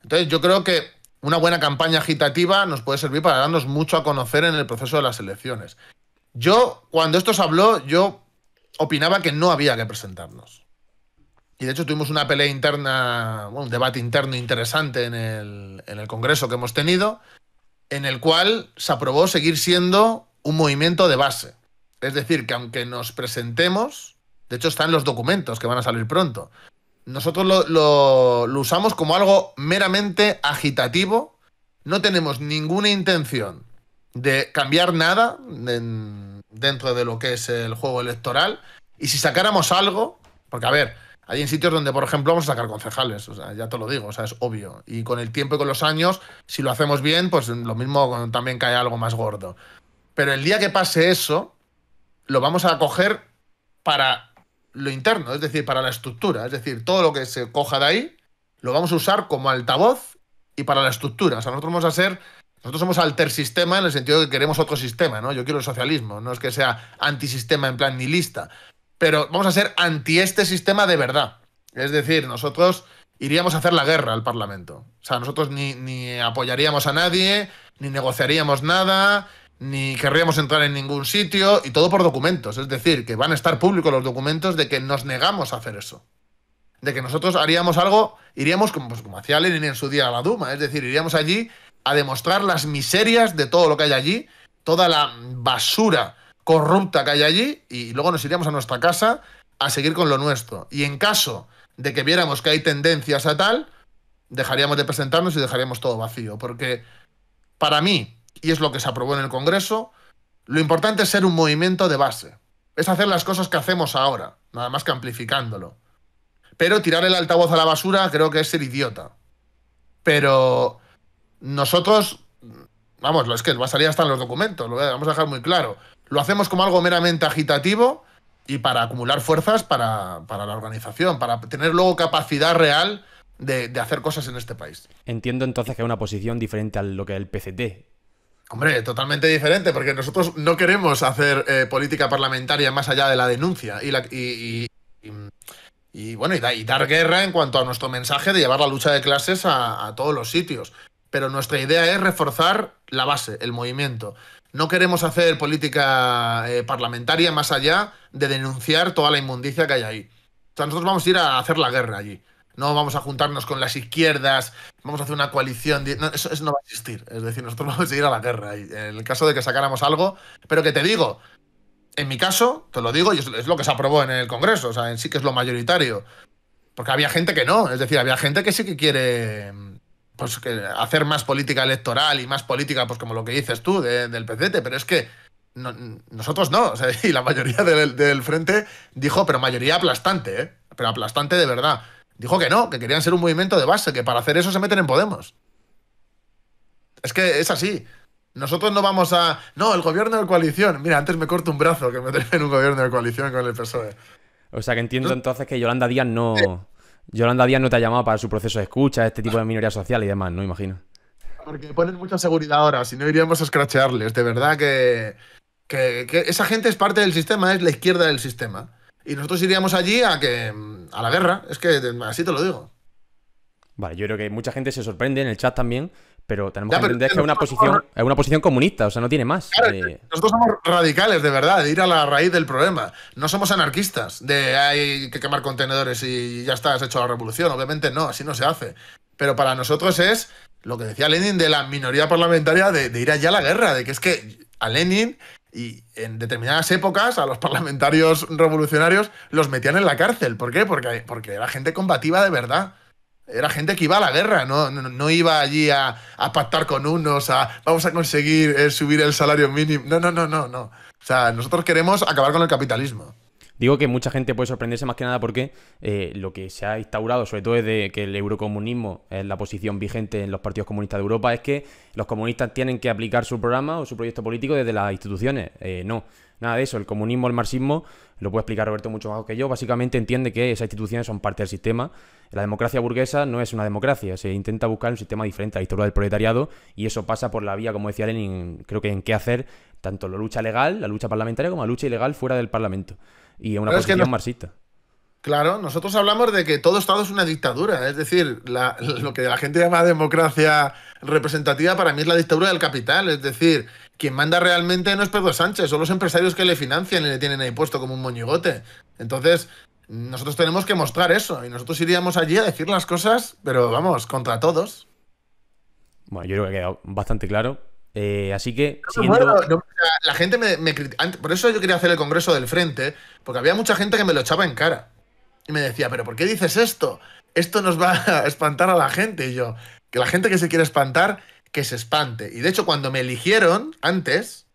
Entonces yo creo que una buena campaña agitativa nos puede servir para darnos mucho a conocer en el proceso de las elecciones. Yo, cuando esto se habló, yo opinaba que no había que presentarnos. Y de hecho tuvimos una pelea interna, un debate interno interesante en el, en el Congreso que hemos tenido, en el cual se aprobó seguir siendo un movimiento de base. Es decir, que aunque nos presentemos, de hecho, están los documentos que van a salir pronto. Nosotros lo, usamos como algo meramente agitativo. No tenemos ninguna intención de cambiar nada dentro de lo que es el juego electoral. Y si sacáramos algo, porque a ver, hay en sitios donde, por ejemplo, vamos a sacar concejales, ya te lo digo, o sea, es obvio. Y con el tiempo y con los años, si lo hacemos bien, pues lo mismo también cae algo más gordo. Pero el día que pase eso, lo vamos a coger para lo interno, es decir, para la estructura. Es decir, todo lo que se coja de ahí lo vamos a usar como altavoz y para la estructura. O sea, nosotros vamos a ser. Nosotros somos altersistema en el sentido de que queremos otro sistema, ¿no? Yo quiero el socialismo, no es que sea antisistema en plan nihilista, pero vamos a ser anti este sistema de verdad. Es decir, nosotros iríamos a hacer la guerra al Parlamento. O sea, nosotros ni, ni apoyaríamos a nadie, ni negociaríamos nada, ni querríamos entrar en ningún sitio, y todo por documentos. Es decir, que van a estar públicos los documentos de que nos negamos a hacer eso. De que nosotros haríamos algo, iríamos pues, como, hacía Lenin en su día a la Duma, es decir, iríamos allí a demostrar las miserias de todo lo que hay allí, toda la basura corrupta que hay allí, y luego nos iríamos a nuestra casa a seguir con lo nuestro. Y en caso de que viéramos que hay tendencias a tal, dejaríamos de presentarnos y dejaríamos todo vacío. Porque para mí, y es lo que se aprobó en el Congreso, lo importante es ser un movimiento de base. Es hacer las cosas que hacemos ahora, nada más que amplificándolo. Pero tirar el altavoz a la basura creo que es ser idiota. Pero nosotros, vamos, es que va a salir hasta en los documentos, lo vamos a dejar muy claro. Lo hacemos como algo meramente agitativo y para acumular fuerzas para, la organización, para tener luego capacidad real de, de, hacer cosas en este país. Entiendo entonces que hay una posición diferente a lo que el PCT Hombre, totalmente diferente, porque nosotros no queremos hacer eh, política parlamentaria más allá de la denuncia y, la, y, bueno, y, dar guerra en cuanto a nuestro mensaje de llevar la lucha de clases a, todos los sitios. Pero nuestra idea es reforzar la base, el movimiento. No queremos hacer política eh, parlamentaria más allá de denunciar toda la inmundicia que hay ahí. nosotros vamos a ir a hacer la guerra allí no vamos a juntarnos con las izquierdas, vamos a hacer una coalición. No, eso, no va a existir. Es decir, nosotros vamos a ir a la guerra. Y en el caso de que sacáramos algo, pero que te digo, en mi caso, te lo digo, y es, lo que se aprobó en el Congreso, o sea, en sí que es lo mayoritario. Porque había gente que no, es decir, había gente que sí que quiere pues, que hacer más política electoral y más política, pues como lo que dices tú del PCT, pero es que nosotros no, y la mayoría del, del frente dijo, pero mayoría aplastante, ¿eh? pero aplastante de verdad. Dijo que no, que querían ser un movimiento de base, que para hacer eso se meten en Podemos. Es que es así. Nosotros no vamos a. No, el gobierno de coalición. Mira, antes me corto un brazo que meterme en un gobierno de coalición con el PSOE. O sea que entiendo entonces que Yolanda Díaz no. Yolanda Díaz no te ha llamado para su proceso de escucha, este tipo de minoría social y demás, ¿no? Imagino. Porque ponen mucha seguridad ahora, si no iríamos a escrachearles. De verdad que, que esa gente es parte del sistema, es la izquierda del sistema. Y nosotros iríamos allí a que a la guerra, es que así te lo digo. Vale, yo creo que mucha gente se sorprende en el chat también, pero tenemos que entender que es una, posición, es una posición comunista, o sea, no tiene más. Eh. Nosotros somos radicales, de verdad, de ir a la raíz del problema. No somos anarquistas, de hay que quemar contenedores y ya está, has hecho la revolución. Obviamente no, así no se hace. Pero para nosotros es lo que decía Lenin de la minoría parlamentaria de ir allá a la guerra, de que es que a Lenin y en determinadas épocas a los parlamentarios revolucionarios los metían en la cárcel. ¿Por qué? Porque, porque era gente combativa de verdad. Era gente que iba a la guerra, no, no, iba allí a, pactar con unos, a vamos a conseguir eh, subir el salario mínimo. No, no, no, no, no. O sea, nosotros queremos acabar con el capitalismo. Digo que mucha gente puede sorprenderse más que nada porque eh, lo que se ha instaurado, sobre todo desde que el eurocomunismo es la posición vigente en los partidos comunistas de Europa, es que los comunistas tienen que aplicar su programa o su proyecto político desde las instituciones. Eh, no, nada de eso. El comunismo, el marxismo, lo puede explicar Roberto mucho más que yo, básicamente entiende que esas instituciones son parte del sistema. La democracia burguesa no es una democracia, se intenta buscar un sistema diferente a la historia del proletariado y eso pasa por la vía, como decía Lenin, creo que en qué hacer tanto la lucha legal, la lucha parlamentaria, como la lucha ilegal fuera del Parlamento y una posición marxista. Claro, nosotros hablamos de que todo Estado es una dictadura, es decir, lo que la gente llama democracia representativa para mí es la dictadura del capital, es decir, quien manda realmente no es Pedro Sánchez, son los empresarios que le financian y le tienen ahí puesto como un moñigote. Entonces, nosotros tenemos que mostrar eso y nosotros iríamos allí a decir las cosas, pero vamos, contra todos. Bueno, yo creo que ha quedado bastante claro. Eh, así que. la, gente Por eso yo quería hacer el congreso del frente, porque había mucha gente que me lo echaba en cara. Y me decía, ¿pero por qué dices esto? Esto nos va a espantar a la gente. Y yo, que la gente que se quiere espantar, que se espante. Y de hecho, cuando me eligieron antes,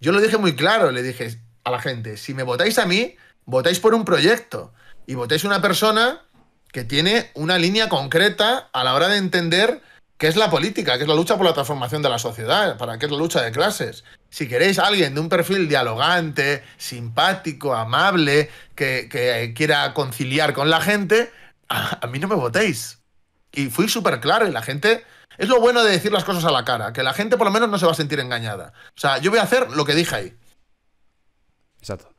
yo lo dije muy claro. Le dije a la gente: si me votáis a mí, votáis por un proyecto. Y votáis una persona que tiene una línea concreta a la hora de entender que es la política, que es la lucha por la transformación de la sociedad, para que es la lucha de clases. Si queréis a alguien de un perfil dialogante, simpático, amable, que, quiera conciliar con la gente, a, mí no me votéis. Y fui súper claro y la gente... Es lo bueno de decir las cosas a la cara, que la gente por lo menos no se va a sentir engañada. O sea, yo voy a hacer lo que dije ahí. Exacto.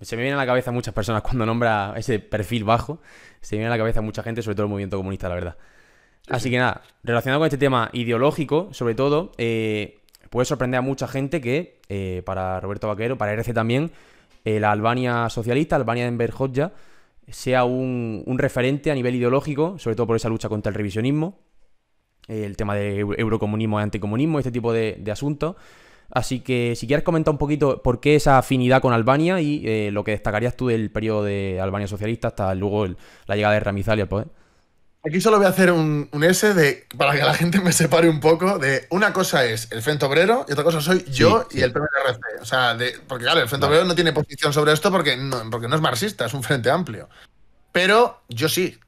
Se me viene a la cabeza muchas personas cuando nombra ese perfil bajo. Se me viene a la cabeza mucha gente, sobre todo el movimiento comunista, la verdad. Así que nada, relacionado con este tema ideológico, sobre todo, eh, puede sorprender a mucha gente que, eh, para Roberto Vaquero, para RC también, eh, la Albania socialista, Albania de Enver Hoxha, sea un, referente a nivel ideológico, sobre todo por esa lucha contra el revisionismo, el tema de eurocomunismo y anticomunismo, este tipo de, asuntos. Así que si quieres comentar un poquito por qué esa afinidad con Albania y lo que destacarías tú del periodo de Albania socialista hasta luego la llegada de Ramizali al Aquí solo voy a hacer un, S de, para que la gente me separe un poco de una cosa es el Frente Obrero y otra cosa soy yo y el PNRC. O porque claro, el Frente Obrero no tiene posición sobre esto porque no, porque no es marxista, es un frente amplio. Pero yo sí,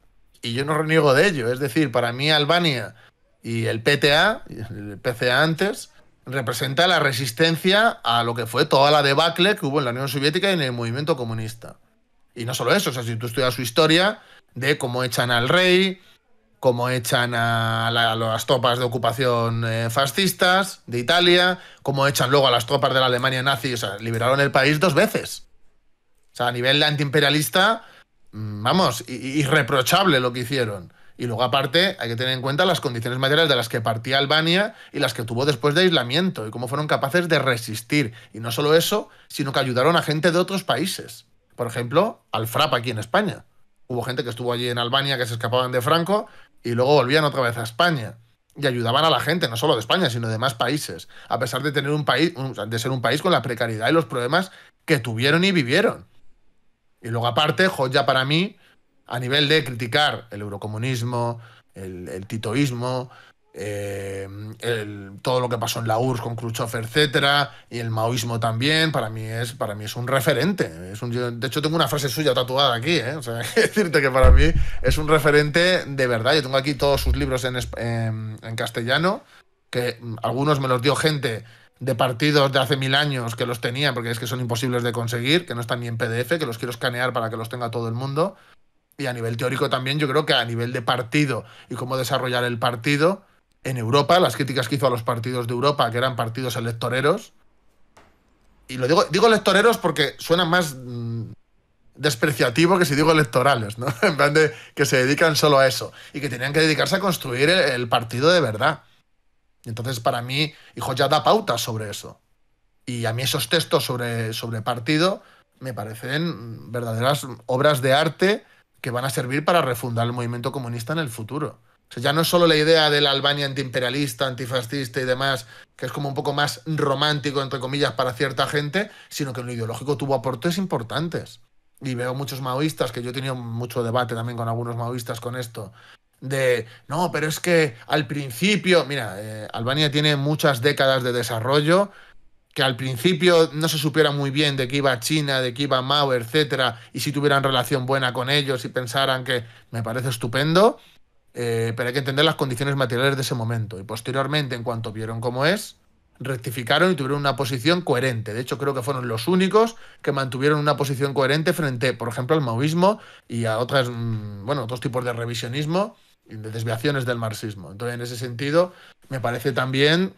y yo no reniego de ello. Es decir, para mí Albania y el PTA, el PCA antes, representa la resistencia a lo que fue toda la debacle que hubo en la Unión Soviética y en el movimiento comunista. Y no solo eso, o sea, si tú estudias su historia, de cómo echan al rey, cómo echan a, las tropas de ocupación eh, fascistas de Italia, cómo echan luego a las tropas de la Alemania nazi. O sea, liberaron el país dos veces. O sea, a nivel antiimperialista, mm, vamos, irreprochable lo que hicieron. Y luego, aparte, hay que tener en cuenta las condiciones materiales de las que partía Albania y las que tuvo después de aislamiento y cómo fueron capaces de resistir. Y no solo eso, sino que ayudaron a gente de otros países. Por ejemplo, al FRAP aquí en España. Hubo gente que estuvo allí en Albania que se escapaban de Franco y luego volvían otra vez a España y ayudaban a la gente, no solo de España, sino de más países, a pesar de tener un país, de ser un país con la precariedad y los problemas que tuvieron y vivieron. Y luego, aparte, joya para mí, a nivel de criticar el eurocomunismo, el, el titoísmo, eh, todo lo que pasó en la URSS con Khrushchev, etcétera, y el maoísmo también, para mí es, para mí es un referente. Es un, de hecho, tengo una frase suya tatuada aquí, ¿eh? decirte que para mí es un referente de verdad. Yo tengo aquí todos sus libros en, castellano, que algunos me los dio gente de partidos de hace mil años que los tenía, porque es que son imposibles de conseguir, que no están ni en PDF, que los quiero escanear para que los tenga todo el mundo. Y a nivel teórico también, yo creo que a nivel de partido y cómo desarrollar el partido, en Europa, las críticas que hizo a los partidos de Europa, que eran partidos electoreros. Y lo digo, digo electoreros porque suena más mm, despreciativo que si digo electorales, ¿no? En plan de que se dedican solo a eso. Y que tenían que dedicarse a construir el, partido de verdad. entonces, para mí, hijo, ya da pautas sobre eso. Y a mí esos textos sobre, sobre partido me parecen verdaderas obras de arte que van a servir para refundar el movimiento comunista en el futuro. O sea, ya no es solo la idea de la Albania antiimperialista, antifascista y demás, que es como un poco más romántico, entre comillas, para cierta gente, sino que en lo ideológico tuvo aportes importantes. Y veo muchos maoístas, que yo he tenido mucho debate también con algunos maoístas con esto, de, no, pero es que al principio, mira, eh, Albania tiene muchas décadas de desarrollo, que al principio no se supiera muy bien de qué iba China, de qué iba Mao, etcétera, y si tuvieran relación buena con ellos y pensaran que me parece estupendo, eh, pero hay que entender las condiciones materiales de ese momento. Y posteriormente, en cuanto vieron cómo es, rectificaron y tuvieron una posición coherente. De hecho, creo que fueron los únicos que mantuvieron una posición coherente frente, por ejemplo, al maoísmo y a otras, mm, bueno, otros tipos de revisionismo y de desviaciones del marxismo. Entonces, en ese sentido, me parece también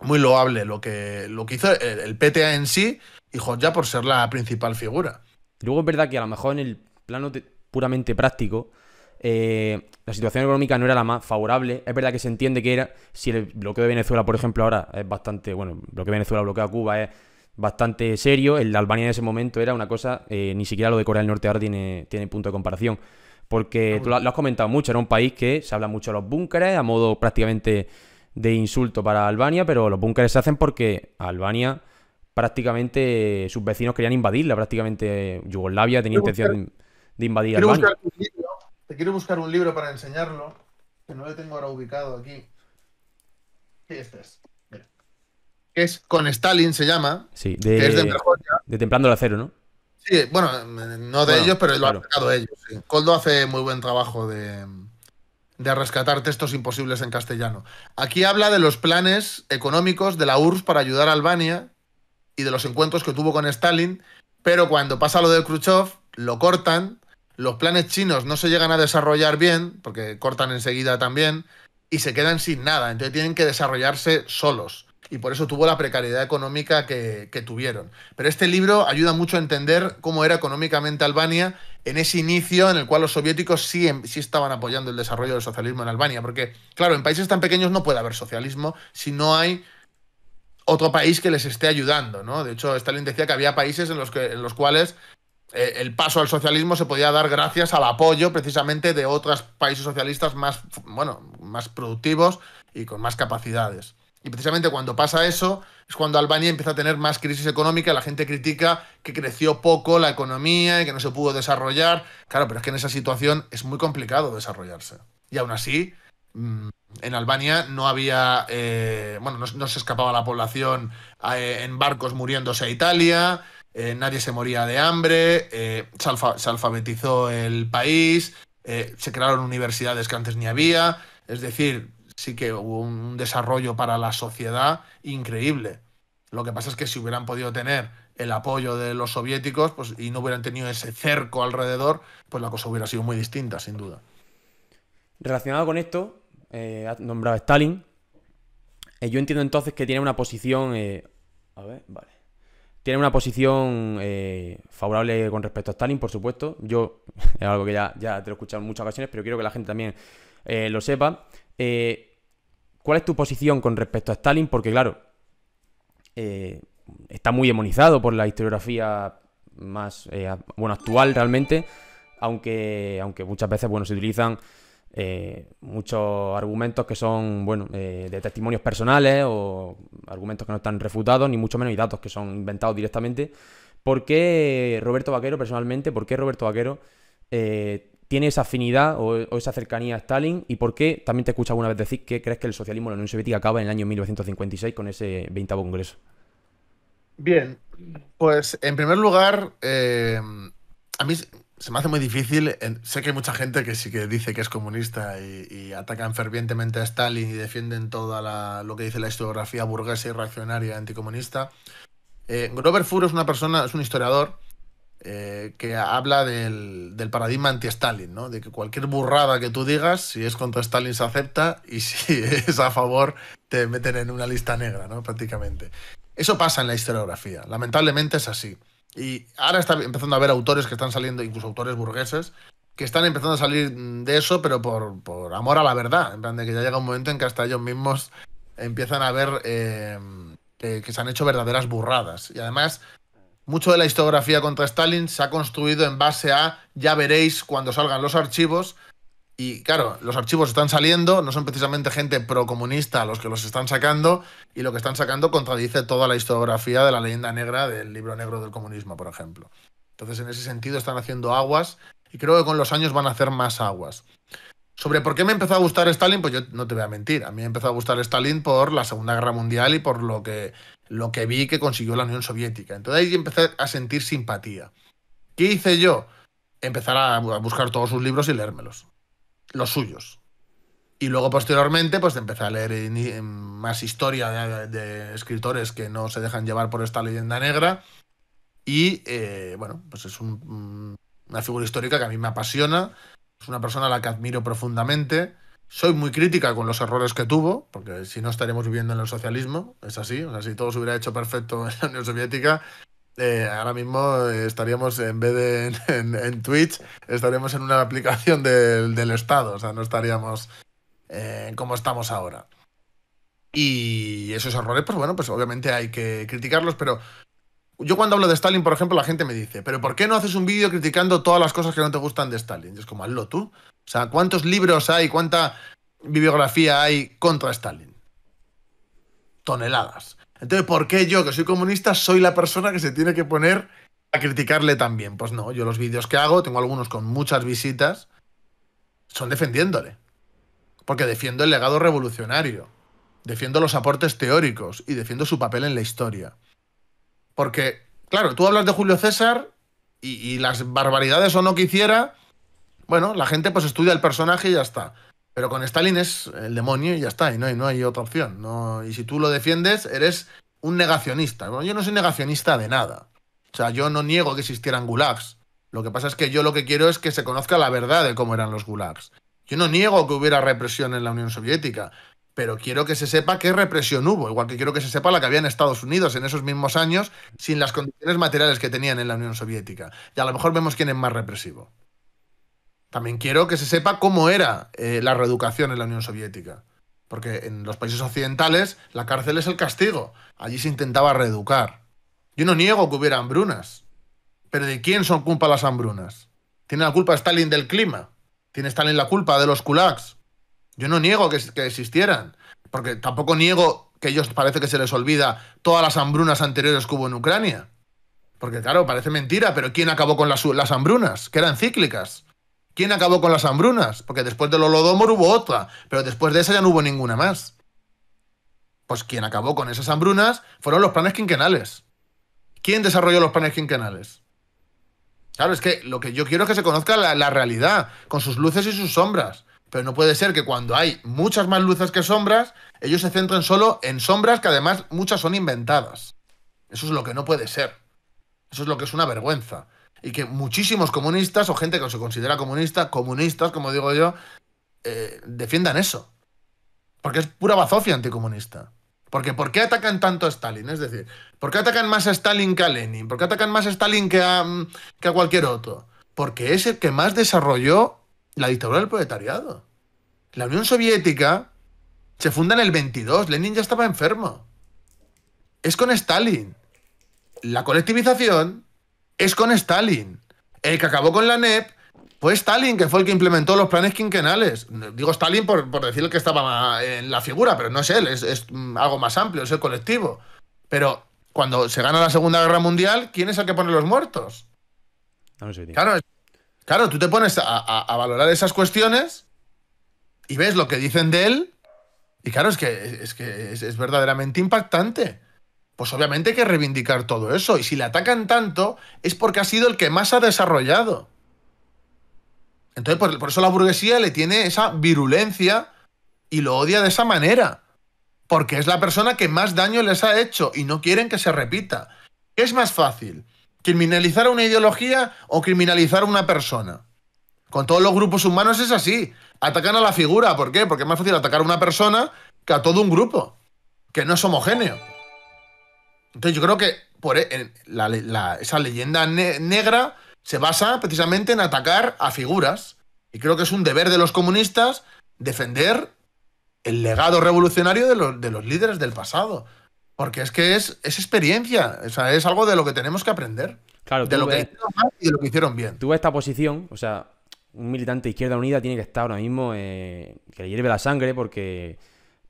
muy loable lo que, lo que hizo el, PTA en sí y ya por ser la principal figura. Luego es verdad que a lo mejor en el plano puramente práctico, eh, la situación económica no era la más favorable. Es verdad que se entiende que era, si el bloqueo de Venezuela, por ejemplo, ahora es bastante, bueno, el bloqueo de Venezuela, bloquea de Cuba es bastante serio, el de Albania en ese momento era una cosa, eh, ni siquiera lo de Corea del Norte ahora tiene, punto de comparación. Porque ah, tú lo, has comentado mucho, era un país que se habla mucho de los búnkeres, a modo prácticamente de insulto para Albania, pero los búnkeres se hacen porque Albania prácticamente eh, sus vecinos querían invadirla, prácticamente eh, Yugoslavia tenía intención de invadir Albania. Te quiero buscar un libro para enseñarlo, que no lo tengo ahora ubicado aquí. Sí, este es. es con Stalin, se llama. Sí, de, de, Templando el Acero, ¿no? Sí, bueno, no de ellos, pero lo han sacado ellos. Coldo hace muy buen trabajo de, de rescatar textos imposibles en castellano. Aquí habla de los planes económicos de la URSS para ayudar a Albania y de los encuentros que tuvo con Stalin, pero cuando pasa lo de Khrushchev, lo cortan los planes chinos no se llegan a desarrollar bien, porque cortan enseguida también, y se quedan sin nada, entonces tienen que desarrollarse solos. Y por eso tuvo la precariedad económica que, tuvieron. Pero este libro ayuda mucho a entender cómo era económicamente Albania en ese inicio en el cual los soviéticos sí, em, sí estaban apoyando el desarrollo del socialismo en Albania. Porque, claro, en países tan pequeños no puede haber socialismo si no hay otro país que les esté ayudando, ¿no? De hecho, Stalin decía que había países en los, que, en los cuales eh, el paso al socialismo se podía dar gracias al apoyo precisamente de otros países socialistas más, bueno, más productivos y con más capacidades. Y precisamente cuando pasa eso es cuando Albania empieza a tener más crisis económica, la gente critica que creció poco la economía y que no se pudo desarrollar. Claro, pero es que en esa situación es muy complicado desarrollarse. Y aún así, mm, en Albania no había, eh, bueno, no, se escapaba la población eh, en barcos muriéndose a Italia, eh, nadie se moría de hambre, eh, se, alfabetizó el país, eh, se crearon universidades que antes ni había, es decir, sí que hubo un, desarrollo para la sociedad increíble. Lo que pasa es que si hubieran podido tener el apoyo de los soviéticos pues, y no hubieran tenido ese cerco alrededor, pues la cosa hubiera sido muy distinta, sin duda. Relacionado con esto, nombrado Stalin. yo entiendo entonces que tiene una posición. a ver, vale. Tiene una posición eh, favorable con respecto a Stalin, por supuesto. Yo, es algo que ya, ya te lo he escuchado en muchas ocasiones, pero quiero que la gente también eh, lo sepa. Eh, ¿Cuál es tu posición con respecto a Stalin? Porque, claro, está muy demonizado por la historiografía más bueno, actual realmente. Aunque, aunque muchas veces bueno, se utilizan eh, muchos argumentos que son, bueno, eh, de testimonios personales o argumentos que no están refutados, ni mucho menos, y datos que son inventados directamente. ¿Por qué Roberto Vaquero, personalmente, por qué Roberto Vaquero eh, tiene esa afinidad o, esa cercanía a Stalin? ¿Y por qué también te escucha alguna vez decir que crees que el socialismo en la Unión Soviética acaba en el año 1956 con ese 20 Congreso? Bien, pues en primer lugar, a mí se me hace muy difícil. Sé que hay mucha gente que sí que dice que es comunista y, atacan fervientemente a Stalin y defienden todo lo que dice la historiografía burguesa y reaccionaria anticomunista. Grover eh, Fur es una persona, es un historiador eh, que habla del, del paradigma anti-Stalin, ¿no? De que cualquier burrada que tú digas, si es contra Stalin se acepta y si es a favor te meten en una lista negra, ¿no? Prácticamente. Eso pasa en la historiografía. Lamentablemente es así. Y ahora está empezando a haber autores que están saliendo, incluso autores burgueses, que están empezando a salir de eso, pero por, amor a la verdad. En plan, de que ya llega un momento en que hasta ellos mismos empiezan a ver eh, que se han hecho verdaderas burradas. Y además, mucho de la historiografía contra Stalin se ha construido en base a ya veréis cuando salgan los archivos y claro, los archivos están saliendo, no son precisamente gente procomunista los que los están sacando, y lo que están sacando contradice toda la historiografía de la leyenda negra del libro negro del comunismo, por ejemplo. Entonces, en ese sentido, están haciendo aguas, y creo que con los años van a hacer más aguas. Sobre por qué me empezó a gustar Stalin, pues yo no te voy a mentir. A mí me empezó a gustar Stalin por la Segunda Guerra Mundial y por lo que, lo que vi que consiguió la Unión Soviética. Entonces ahí empecé a sentir simpatía. ¿Qué hice yo? Empezar a buscar todos sus libros y leérmelos los suyos. Y luego posteriormente, pues empecé a leer más historia de, escritores que no se dejan llevar por esta leyenda negra. Y eh, bueno, pues es mm, una figura histórica que a mí me apasiona. Es una persona a la que admiro profundamente. Soy muy crítica con los errores que tuvo, porque si no estaremos viviendo en el socialismo. Es así, o sea, si todo se hubiera hecho perfecto en la Unión Soviética, eh, ahora mismo estaríamos, en vez de en, Twitch, estaríamos en una aplicación del, Estado, o sea, no estaríamos eh, como estamos ahora. Y esos errores, pues bueno, pues obviamente hay que criticarlos, pero yo cuando hablo de Stalin, por ejemplo, la gente me dice, pero ¿por qué no haces un vídeo criticando todas las cosas que no te gustan de Stalin? es como, hazlo tú. O sea, ¿cuántos libros hay, cuánta bibliografía hay contra Stalin? Toneladas. Entonces, ¿por qué yo, que soy comunista, soy la persona que se tiene que poner a criticarle también? Pues no, yo los vídeos que hago, tengo algunos con muchas visitas, son defendiéndole. Porque defiendo el legado revolucionario, defiendo los aportes teóricos y defiendo su papel en la historia. Porque, claro, tú hablas de Julio César y, las barbaridades o no que hiciera, bueno, la gente pues estudia el personaje y ya está. Pero con Stalin es el demonio y ya está, y no, hay otra opción. y si tú lo defiendes, eres un negacionista. yo no soy negacionista de nada. O sea, yo no niego que existieran gulags. Lo que pasa es que yo lo que quiero es que se conozca la verdad de cómo eran los gulags. Yo no niego que hubiera represión en la Unión Soviética, pero quiero que se sepa qué represión hubo, igual que quiero que se sepa la que había en Estados Unidos en esos mismos años, sin las condiciones materiales que tenían en la Unión Soviética. Y a lo mejor vemos quién es más represivo. También quiero que se sepa cómo era eh, la reeducación en la Unión Soviética. Porque en los países occidentales la cárcel es el castigo. Allí se intentaba reeducar. Yo no niego que hubiera hambrunas. Pero ¿de quién son culpa las hambrunas? ¿Tiene la culpa Stalin del clima? ¿Tiene Stalin la culpa de los kulaks? Yo no niego que, existieran. Porque tampoco niego que ellos parece que se les olvida todas las hambrunas anteriores que hubo en Ucrania. Porque claro, parece mentira, pero ¿quién acabó con las, las hambrunas? Que eran cíclicas. ¿Quién acabó con las hambrunas? Porque después del Holodomor hubo otra, pero después de esa ya no hubo ninguna más. Pues quien acabó con esas hambrunas fueron los planes quinquenales. ¿Quién desarrolló los planes quinquenales? Claro, es que lo que yo quiero es que se conozca la, la realidad, con sus luces y sus sombras. Pero no puede ser que cuando hay muchas más luces que sombras, ellos se centren solo en sombras que además muchas son inventadas. Eso es lo que no puede ser. Eso es lo que es una vergüenza y que muchísimos comunistas o gente que se considera comunista, comunistas, como digo yo, eh, defiendan eso. Porque es pura bazofia anticomunista. Porque ¿por qué atacan tanto a Stalin? Es decir, ¿por qué atacan más a Stalin que a Lenin? ¿Por qué atacan más a Stalin que mm, que a cualquier otro? Porque es el que más desarrolló la dictadura del proletariado. La Unión Soviética se funda en el 22, Lenin ya estaba enfermo. Es con Stalin. La colectivización es con Stalin. El que acabó con la NEP fue Stalin, que fue el que implementó los planes quinquenales. Digo Stalin por, por decir que estaba en la figura, pero no es él, es, algo más amplio, es el colectivo. Pero cuando se gana la Segunda Guerra Mundial, ¿quién es el que pone los muertos? claro, tú te pones a, valorar esas cuestiones y ves lo que dicen de él. Y claro, es que es, que es verdaderamente impactante pues obviamente hay que reivindicar todo eso. Y si le atacan tanto, es porque ha sido el que más ha desarrollado. Entonces, por, eso la burguesía le tiene esa virulencia y lo odia de esa manera. Porque es la persona que más daño les ha hecho y no quieren que se repita. ¿Qué es más fácil? ¿Criminalizar a una ideología o criminalizar a una persona? Con todos los grupos humanos es así. Atacan a la figura. ¿Por qué? Porque es más fácil atacar a una persona que a todo un grupo, que no es homogéneo. Entonces yo creo que por, e, esa leyenda negra se basa precisamente en atacar a figuras. Y creo que es un deber de los comunistas defender el legado revolucionario de los, líderes del pasado. Porque es que es, experiencia, o sea, es algo de lo que tenemos que aprender. Claro, de lo que hicieron mal y de lo que hicieron bien. Tuve esta posición, o sea, un militante de Izquierda Unida tiene que estar ahora mismo eh, que le hierve la sangre porque,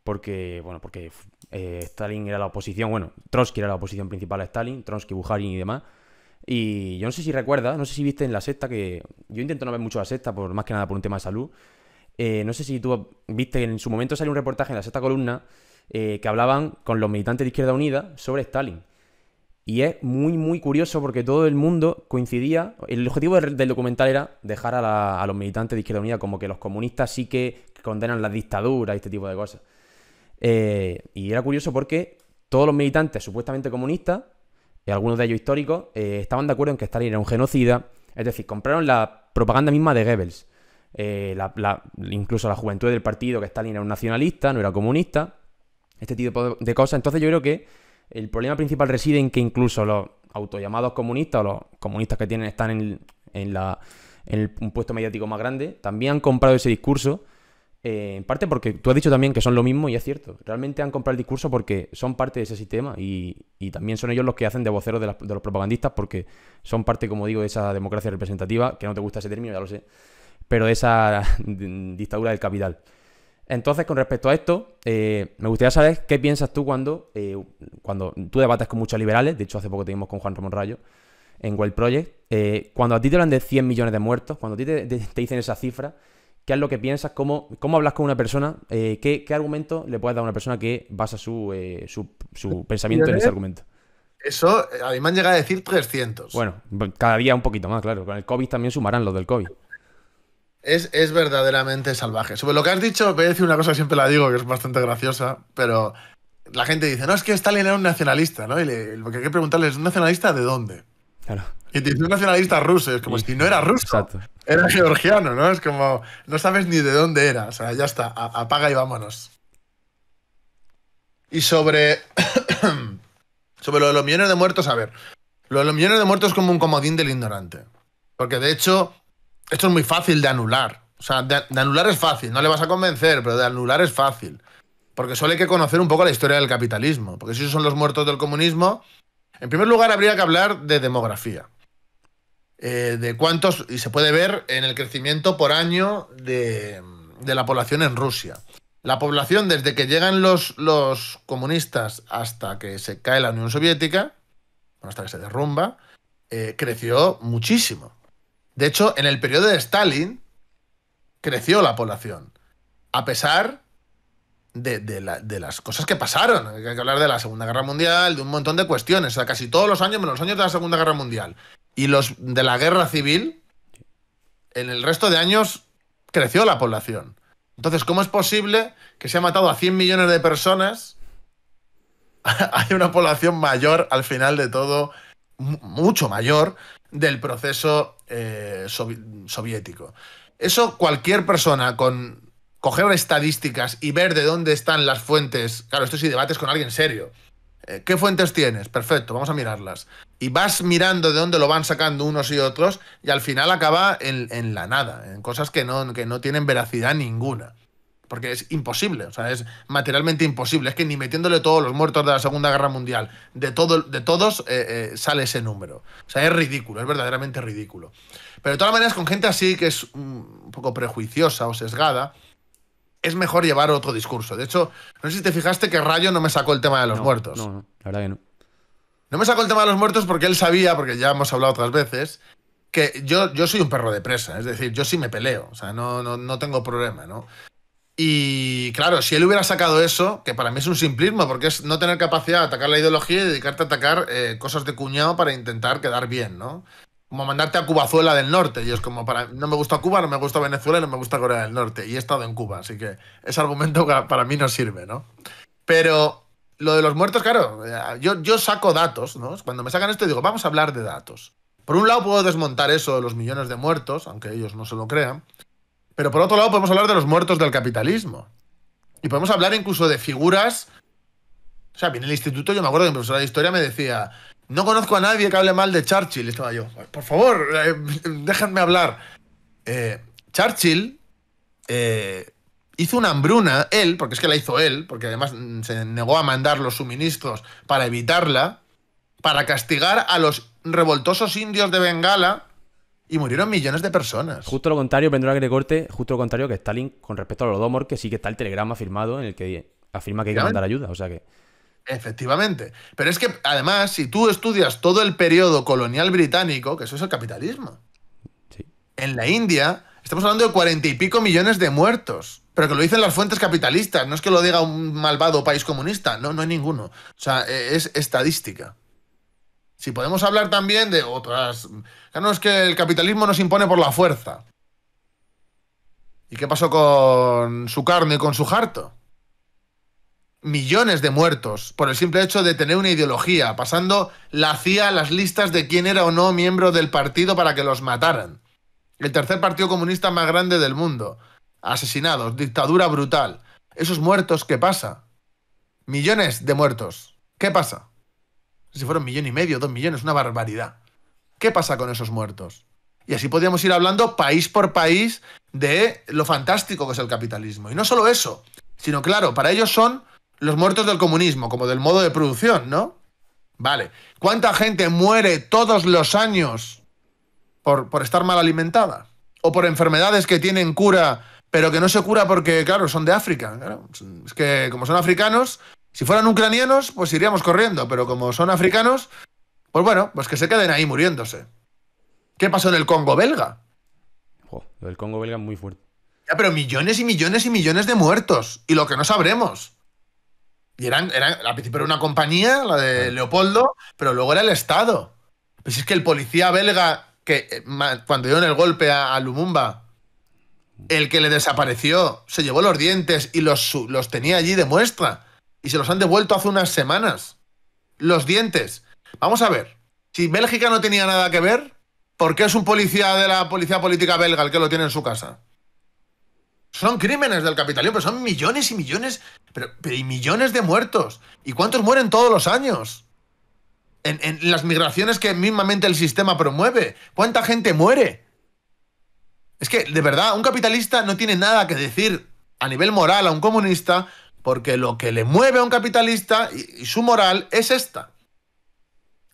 porque, bueno, porque eh, Stalin era la oposición, bueno, Trotsky era la oposición principal a Stalin, Trotsky, Bujarin y demás. Y yo no sé si recuerdas, no sé si viste en la sexta que. Yo intento no ver mucho la sexta, por, más que nada por un tema de salud. Eh, no sé si tú viste en su momento salió un reportaje en la sexta columna eh, que hablaban con los militantes de Izquierda Unida sobre Stalin. Y es muy, muy curioso porque todo el mundo coincidía. El objetivo del, documental era dejar a, a los militantes de Izquierda Unida como que los comunistas sí que condenan la dictadura y este tipo de cosas. Eh, y era curioso porque todos los militantes supuestamente comunistas, y eh, algunos de ellos históricos, eh, estaban de acuerdo en que Stalin era un genocida. Es decir, compraron la propaganda misma de Goebbels. incluso la juventud del partido, que Stalin era un nacionalista, no era comunista. Este tipo de cosas. Entonces yo creo que el problema principal reside en que incluso los autollamados comunistas o los comunistas que tienen están en, en, la, en un puesto mediático más grande, también han comprado ese discurso eh, en parte porque tú has dicho también que son lo mismo y es cierto. Realmente han comprado el discurso porque son parte de ese sistema y, también son ellos los que hacen de voceros de, los propagandistas porque son parte, como digo, de esa democracia representativa, que no te gusta ese término, ya lo sé, pero de esa dictadura del capital. Entonces, con respecto a esto, eh, me gustaría saber qué piensas tú cuando, eh, cuando tú debates con muchos liberales, de hecho hace poco tuvimos con Juan Ramón Rayo en World Project, cuando a ti te hablan de 100 millones de muertos, cuando a ti te dicen esa cifra, qué es lo que piensas, cómo, cómo hablas con una persona, eh, qué, argumento le puedes dar a una persona que basa su, eh, su, pensamiento en ese argumento. Eso, eh, a mí me han llegado a decir 300. Bueno, cada día un poquito más, claro. Con el COVID también sumarán los del COVID. Es, es, verdaderamente salvaje. Sobre lo que has dicho, voy a decir una cosa que siempre la digo, que es bastante graciosa, pero la gente dice, no, es que Stalin era un nacionalista, ¿no? Y lo que hay que preguntarle es, ¿un nacionalista de dónde? Y te un nacionalista ruso, es como si no era ruso. Exacto. Era georgiano, ¿no? Es como, no sabes ni de dónde era. O sea, ya está, apaga y vámonos. Y sobre. sobre lo de los millones de muertos, a ver. Lo de los millones de muertos es como un comodín del ignorante. Porque de hecho, esto es muy fácil de anular. O sea, de, de anular es fácil, no le vas a convencer, pero de anular es fácil. Porque solo hay que conocer un poco la historia del capitalismo. Porque si esos son los muertos del comunismo, en primer lugar, habría que hablar de demografía. Eh, de cuántos, y se puede ver en el crecimiento por año de, la población en Rusia. La población desde que llegan los, comunistas hasta que se cae la Unión Soviética, hasta que se derrumba, eh, creció muchísimo. De hecho, en el periodo de Stalin creció la población, a pesar de, las cosas que pasaron. Hay que hablar de la Segunda Guerra Mundial, de un montón de cuestiones. O sea, casi todos los años, menos los años de la Segunda Guerra Mundial y los de la Guerra Civil, en el resto de años creció la población. Entonces, ¿cómo es posible que se ha matado a 100 millones de personas? Hay una población mayor al final de todo, mucho mayor, del proceso eh, soviético. Eso cualquier persona con coger estadísticas y ver de dónde están las fuentes. Claro, esto si sí debates con alguien serio. Eh, ¿Qué fuentes tienes? Perfecto, vamos a mirarlas. Y vas mirando de dónde lo van sacando unos y otros y al final acaba en, la nada, en cosas que no, que no tienen veracidad ninguna. Porque es imposible, o sea, es materialmente imposible. Es que ni metiéndole todos los muertos de la Segunda Guerra Mundial, de, todo, de todos, eh, eh, sale ese número. O sea, es ridículo, es verdaderamente ridículo. Pero de todas maneras, con gente así que es mm, un poco prejuiciosa o sesgada, es mejor llevar otro discurso. De hecho, no sé si te fijaste que Rayo no me sacó el tema de los muertos. No, no, la verdad que no. No me sacó el tema de los muertos porque él sabía, porque ya hemos hablado otras veces, que yo, yo soy un perro de presa. Es decir, yo sí me peleo. O sea, no, no, tengo problema, ¿no? Y claro, si él hubiera sacado eso, que para mí es un simplismo, porque es no tener capacidad de atacar la ideología y dedicarte a atacar eh, cosas de cuñado para intentar quedar bien, ¿no? como mandarte a Cubazuela del Norte. Y es como, para no me gusta Cuba, no me gusta Venezuela, no me gusta Corea del Norte. Y he estado en Cuba, así que ese argumento para mí no sirve, ¿no? Pero lo de los muertos, claro, eh, yo, yo saco datos, ¿no? Cuando me sacan esto digo, vamos a hablar de datos. Por un lado puedo desmontar eso de los millones de muertos, aunque ellos no se lo crean. Pero por otro lado podemos hablar de los muertos del capitalismo. Y podemos hablar incluso de figuras... O sea, viene el instituto, yo me acuerdo que mi profesora de historia me decía, no conozco a nadie que hable mal de Churchill. Estaba yo, por favor, eh, déjenme hablar. Eh, Churchill eh, hizo una hambruna, él, porque es que la hizo él, porque además mm, se negó a mandar los suministros para evitarla, para castigar a los revoltosos indios de Bengala y murieron millones de personas. Justo lo contrario, vendrá que le corte, justo lo contrario que Stalin con respecto a los que sí que está el telegrama firmado en el que afirma que hay que mandar ayuda, o sea que... Efectivamente. Pero es que además, si tú estudias todo el periodo colonial británico, que eso es el capitalismo. En la India estamos hablando de cuarenta y pico millones de muertos. Pero que lo dicen las fuentes capitalistas, no es que lo diga un malvado país comunista, no, no hay ninguno. O sea, e, es estadística. Si podemos hablar también de otras... No es que el capitalismo nos impone por la fuerza. ¿Y qué pasó con su carne y con su harto millones de muertos por el simple hecho de tener una ideología, pasando la CIA a las listas de quién era o no miembro del partido para que los mataran. El tercer partido comunista más grande del mundo. Asesinados, dictadura brutal. Esos muertos, ¿qué pasa? Millones de muertos. ¿Qué pasa? Si fueron millón y medio, dos millones, una barbaridad. ¿Qué pasa con esos muertos? Y así podríamos ir hablando país por país de lo fantástico que es el capitalismo. Y no solo eso, sino claro, para ellos son los muertos del comunismo, como del modo de producción, ¿no? Vale. ¿Cuánta gente muere todos los años por, estar mal alimentada? O por enfermedades que tienen cura, pero que no se cura porque, claro, son de África. Es que como son africanos, si fueran ucranianos, pues iríamos corriendo, pero como son africanos, pues bueno, pues que se queden ahí muriéndose. ¿Qué pasó en el Congo belga? el Congo belga es muy fuerte. Ya, pero millones y millones y millones de muertos. Y lo que no sabremos. Y eran, era al principio era una compañía, la de Leopoldo, pero luego era el Estado. Pues es que el policía belga, que eh, cuando en el golpe a, Lumumba, el que le desapareció, se llevó los dientes y los, los tenía allí de muestra. Y se los han devuelto hace unas semanas. Los dientes. Vamos a ver, si Bélgica no tenía nada que ver, ¿por qué es un policía de la policía política belga el que lo tiene en su casa? Son crímenes del capitalismo, pero son millones y millones, pero, y millones de muertos. ¿Y cuántos mueren todos los años? En, las migraciones que mismamente el sistema promueve. ¿Cuánta gente muere? Es que, de verdad, un capitalista no tiene nada que decir a nivel moral a un comunista, porque lo que le mueve a un capitalista y, y su moral es esta.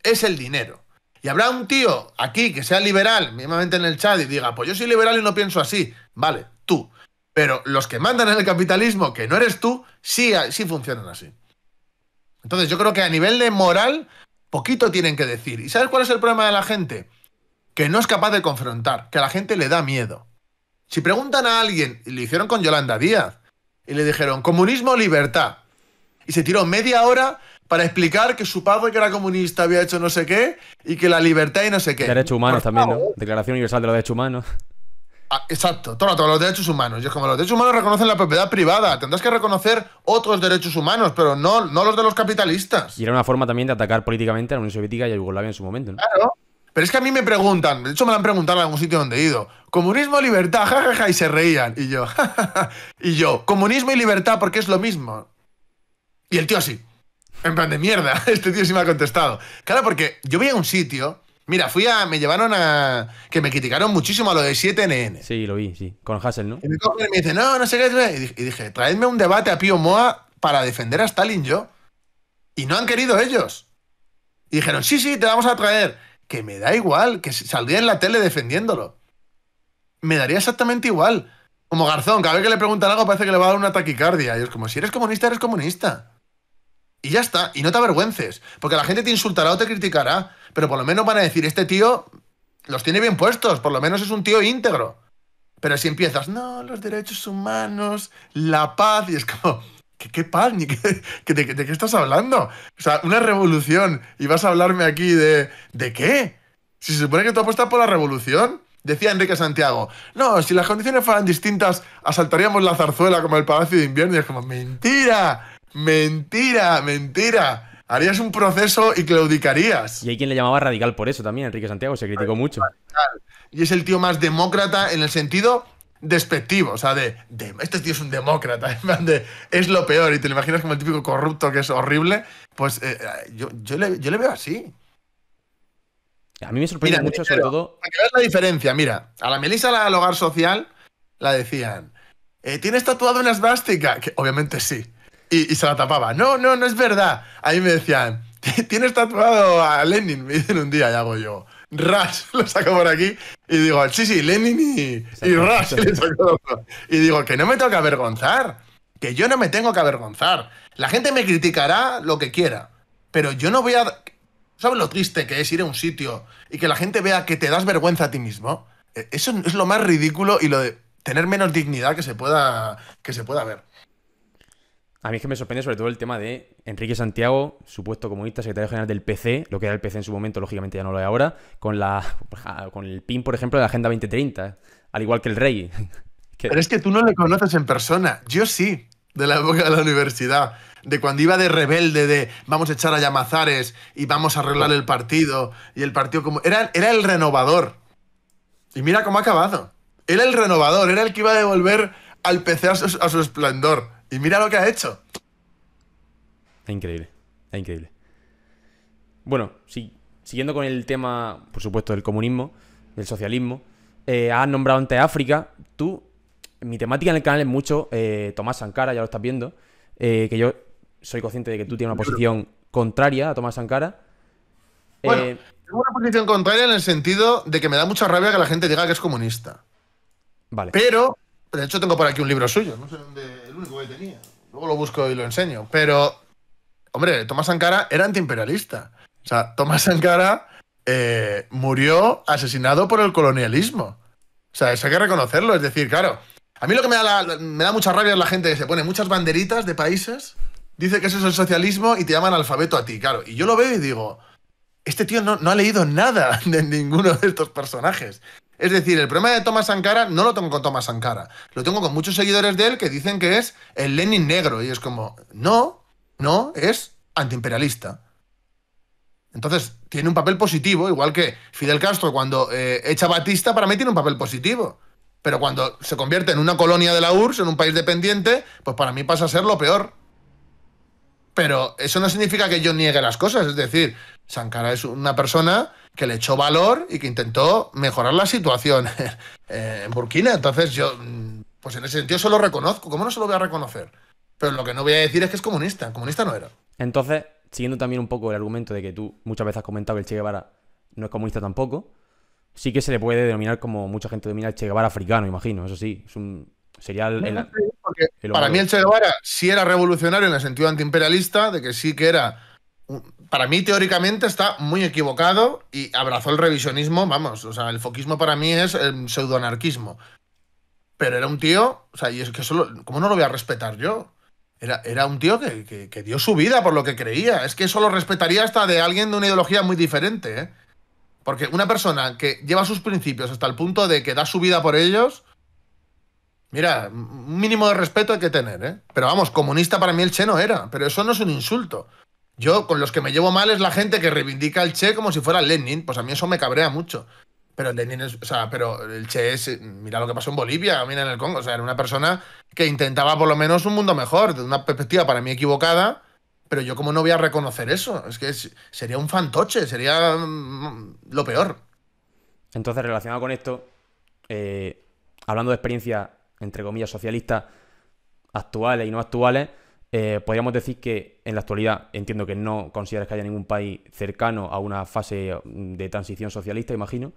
Es el dinero. Y habrá un tío aquí que sea liberal, mismamente en el chat, y diga, pues yo soy liberal y no pienso así. Vale, tú. Pero los que mandan en el capitalismo, que no eres tú, sí, funcionan así. Entonces yo creo que a nivel de moral, poquito tienen que decir. ¿Y sabes cuál es el problema de la gente? Que no es capaz de confrontar, que a la gente le da miedo. Si preguntan a alguien, y lo hicieron con Yolanda Díaz, y le dijeron, comunismo o libertad. Y se tiró media hora para explicar que su padre, que era comunista, había hecho no sé qué, y que la libertad y no sé qué. Derechos humanos también, ¿no? Declaración Universal de los Derechos Humanos. Ah, exacto, Todos los derechos humanos. Y es como los derechos humanos reconocen la propiedad privada, tendrás que reconocer otros derechos humanos, pero no, no los de los capitalistas. Y era una forma también de atacar políticamente a la Unión Soviética y a Yugoslavia en su momento. Claro. Pero es que a mí me preguntan, de hecho me lo han preguntado en algún sitio donde he ido, comunismo, libertad, jajaja, y se reían. Y yo, jajaja, y yo, comunismo y libertad porque es lo mismo. Y el tío así, en plan de mierda, este tío sí me ha contestado. Claro, porque yo voy a un sitio Mira, fui a. Me llevaron a. Que me criticaron muchísimo a lo de 7NN. Sí, lo vi, sí. Con Hassel, ¿no? Y me, dice, no, no sé qué. Y dije, traedme un debate a Pío Moa para defender a Stalin yo. Y no han querido ellos. Y dijeron, sí, sí, te vamos a traer. Que me da igual, que saldría en la tele defendiéndolo. Me daría exactamente igual. Como Garzón, cada vez que le preguntan algo parece que le va a dar una taquicardia. Y es como, si eres comunista, eres comunista. Y ya está, y no te avergüences, porque la gente te insultará o te criticará, pero por lo menos van a decir, este tío los tiene bien puestos, por lo menos es un tío íntegro. Pero si empiezas, no, los derechos humanos, la paz, y es como, ¿qué, qué paz? qué, de, qué estás hablando? O sea, una revolución, y vas a hablarme aquí de. ¿De qué? Si se supone que tú apuestas por la revolución. Decía Enrique Santiago, no, si las condiciones fueran distintas, asaltaríamos la zarzuela como el Palacio de Invierno. Y es como, mentira, mentira, mentira harías un proceso y claudicarías. Y hay quien le llamaba radical por eso también, Enrique Santiago, se criticó mucho. Y es el tío más demócrata en el sentido despectivo, o sea, de, este tío es un demócrata, es lo peor, y te lo imaginas como el típico corrupto que es horrible, pues eh, yo, yo, le, veo así. A mí me sorprende mucho, sobre todo... Para que veas la diferencia, mira, a la Melissa la hogar social la decían, Tiene eh, ¿tienes tatuado una esvástica? Que obviamente sí y, se la tapaba. No, no, no es verdad. Ahí me decían, tienes tatuado a Lenin, me dicen un día ya hago yo. Ras, lo saco por aquí y digo, sí, sí, Lenin y, y Y, digo, que no me tengo que avergonzar, que yo no me tengo que avergonzar. La gente me criticará lo que quiera, pero yo no voy a... ¿Sabes lo triste que es ir a un sitio y que la gente vea que te das vergüenza a ti mismo? E, eso es lo más ridículo y lo de tener menos dignidad que se pueda, que se pueda ver. A mí es que me sorprende sobre todo el tema de Enrique Santiago, supuesto comunista, secretario general del PC, lo que era el PC en su momento, lógicamente ya no lo es ahora, con, la, con el PIN, por ejemplo, de la Agenda 2030, al igual que el rey. Pero es que tú no le conoces en persona, yo sí, de la época de la universidad, de cuando iba de rebelde, de vamos a echar a Llamazares y vamos a arreglar el partido, y el partido como... Era, era el renovador. Y mira cómo ha acabado. Era el renovador, era el que iba a devolver al PC a su esplendor. Y mira lo que has hecho. Es increíble, es increíble. Bueno, siguiendo con el tema, por supuesto, del comunismo, del socialismo, eh, has nombrado ante África. Tú, mi temática en el canal es mucho eh, Tomás Sankara, ya lo estás viendo, eh, que yo soy consciente de que tú tienes una posición contraria a Tomás Sankara. Bueno, tengo una posición contraria en el sentido de que me da mucha rabia que la gente diga que es comunista. Vale. Pero, de hecho, tengo por aquí un libro suyo, no sé dónde tenía. Luego lo busco y lo enseño. Pero, hombre, Tomás Sankara era antiimperialista. O sea, Tomás Sankara eh, murió asesinado por el colonialismo. O sea, eso hay que reconocerlo. Es decir, claro, a mí lo que me da, me da mucha rabia es la gente que se pone muchas banderitas de países, dice que eso es el socialismo y te llaman alfabeto a ti, claro. Y yo lo veo y digo, este tío no ha leído nada de ninguno de estos personajes. Es decir, el problema de Thomas Sankara no lo tengo con Thomas Sankara. Lo tengo con muchos seguidores de él que dicen que es el Lenin negro. Y es como, no, no, es antiimperialista. Entonces, tiene un papel positivo, igual que Fidel Castro cuando eh, echa Batista, para mí tiene un papel positivo. Pero cuando se convierte en una colonia de la URSS, en un país dependiente, pues para mí pasa a ser lo peor. Pero eso no significa que yo niegue las cosas. Es decir, Sankara es una persona que le echó valor y que intentó mejorar la situación en Burkina. Entonces yo, mm, pues en ese sentido se lo reconozco. ¿Cómo no se lo voy a reconocer? Pero lo que no voy a decir es que es comunista. Comunista no era. Entonces, siguiendo también un poco el argumento de que tú muchas veces has comentado que el Che Guevara no es comunista tampoco, sí que se le puede denominar como mucha gente denomina el Che Guevara africano, imagino. Eso sí, sería el, para mí el Che Guevara sí era revolucionario en el sentido antiimperialista, de que sí que era... Un, para mí teóricamente está muy equivocado y abrazó el revisionismo, vamos, o sea, el foquismo para mí es el pseudoanarquismo. Pero era un tío, o sea, y es que solo, ¿cómo no lo voy a respetar yo? Era, era un tío que, dio su vida por lo que creía. Es que eso lo respetaría hasta de alguien de una ideología muy diferente, ¿eh? Porque una persona que lleva sus principios hasta el punto de que da su vida por ellos, mira, un mínimo de respeto hay que tener, ¿eh? Pero vamos, comunista para mí el cheno era, pero eso no es un insulto. Yo con los que me llevo mal es la gente que reivindica al Che como si fuera Lenin, pues a mí eso me cabrea mucho. Pero Lenin o sea, pero el Che es, mira lo que pasó en Bolivia, mira en el Congo, o sea, era una persona que intentaba por lo menos un mundo mejor, de una perspectiva para mí equivocada, pero yo como no voy a reconocer eso, es que sería un fantoche, sería mm, lo peor. Entonces, relacionado con esto, eh, hablando de experiencia, entre comillas, socialista, actuales y no actuales, eh, podríamos decir que en la actualidad entiendo que no consideras que haya ningún país cercano a una fase mm, de transición socialista, imagino.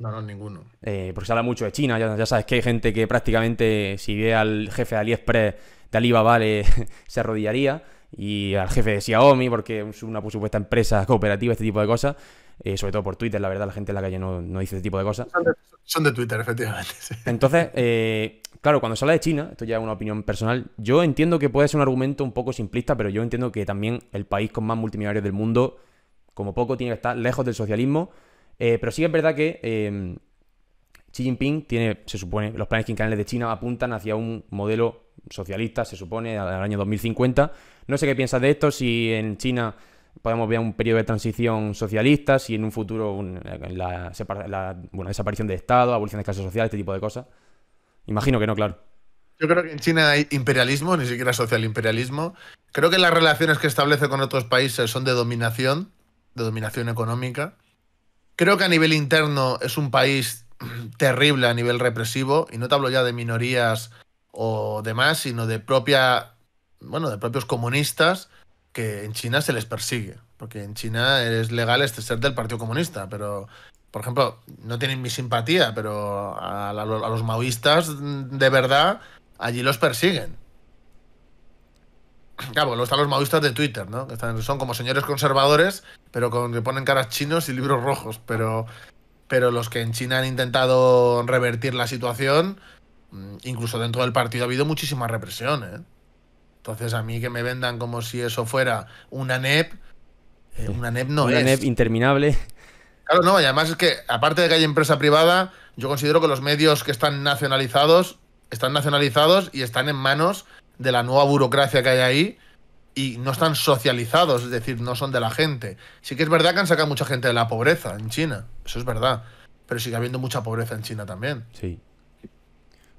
No, no, ninguno. Eh, porque se habla mucho de China, ya, sabes que hay gente que prácticamente si ve al jefe de AliExpress de Alibaba se arrodillaría y al jefe de Xiaomi porque es una supuesta empresa cooperativa, este tipo de cosas. Eh, sobre todo por Twitter, la verdad, la gente en la calle no, dice este tipo de cosas. Son de, Twitter, efectivamente. Entonces, eh, Claro, cuando se habla de China, esto ya es una opinión personal, yo entiendo que puede ser un argumento un poco simplista, pero yo entiendo que también el país con más multimillonarios del mundo, como poco, tiene que estar lejos del socialismo. Eh, pero sí que es verdad que em, Xi Jinping tiene, se supone, los planes quinquenales de China apuntan hacia un modelo socialista, se supone, al año 2050. No sé qué piensas de esto, si en China podemos ver un periodo de transición socialista, si en un futuro la, desaparición de Estado, abolición de clases sociales, este tipo de cosas. Imagino que no, claro. Yo creo que en China hay imperialismo, ni siquiera social imperialismo. Creo que las relaciones que establece con otros países son de dominación, de dominación económica. Creo que a nivel interno es un país terrible a nivel represivo, y no te hablo ya de minorías o demás, sino de propia, bueno, de propios comunistas que en China se les persigue, porque en China es legal este ser del Partido Comunista, pero por ejemplo, no tienen mi simpatía, pero a, los maoístas de verdad allí los persiguen. Claro, luego están los maoístas de Twitter, ¿no? Que son como señores conservadores, pero con, que ponen caras chinos y libros rojos. Pero, pero los que en China han intentado revertir la situación, mm, incluso dentro del partido ha habido muchísima represión, ¿eh? Entonces a mí que me vendan como si eso fuera una NEP, eh, una NEP no es. Una NEP interminable. Claro, no, y además es que, aparte de que hay empresa privada, yo considero que los medios que están nacionalizados, están nacionalizados y están en manos de la nueva burocracia que hay ahí y no están socializados, es decir, no son de la gente. Sí que es verdad que han sacado mucha gente de la pobreza en China, eso es verdad, pero sigue habiendo mucha pobreza en China también. Sí.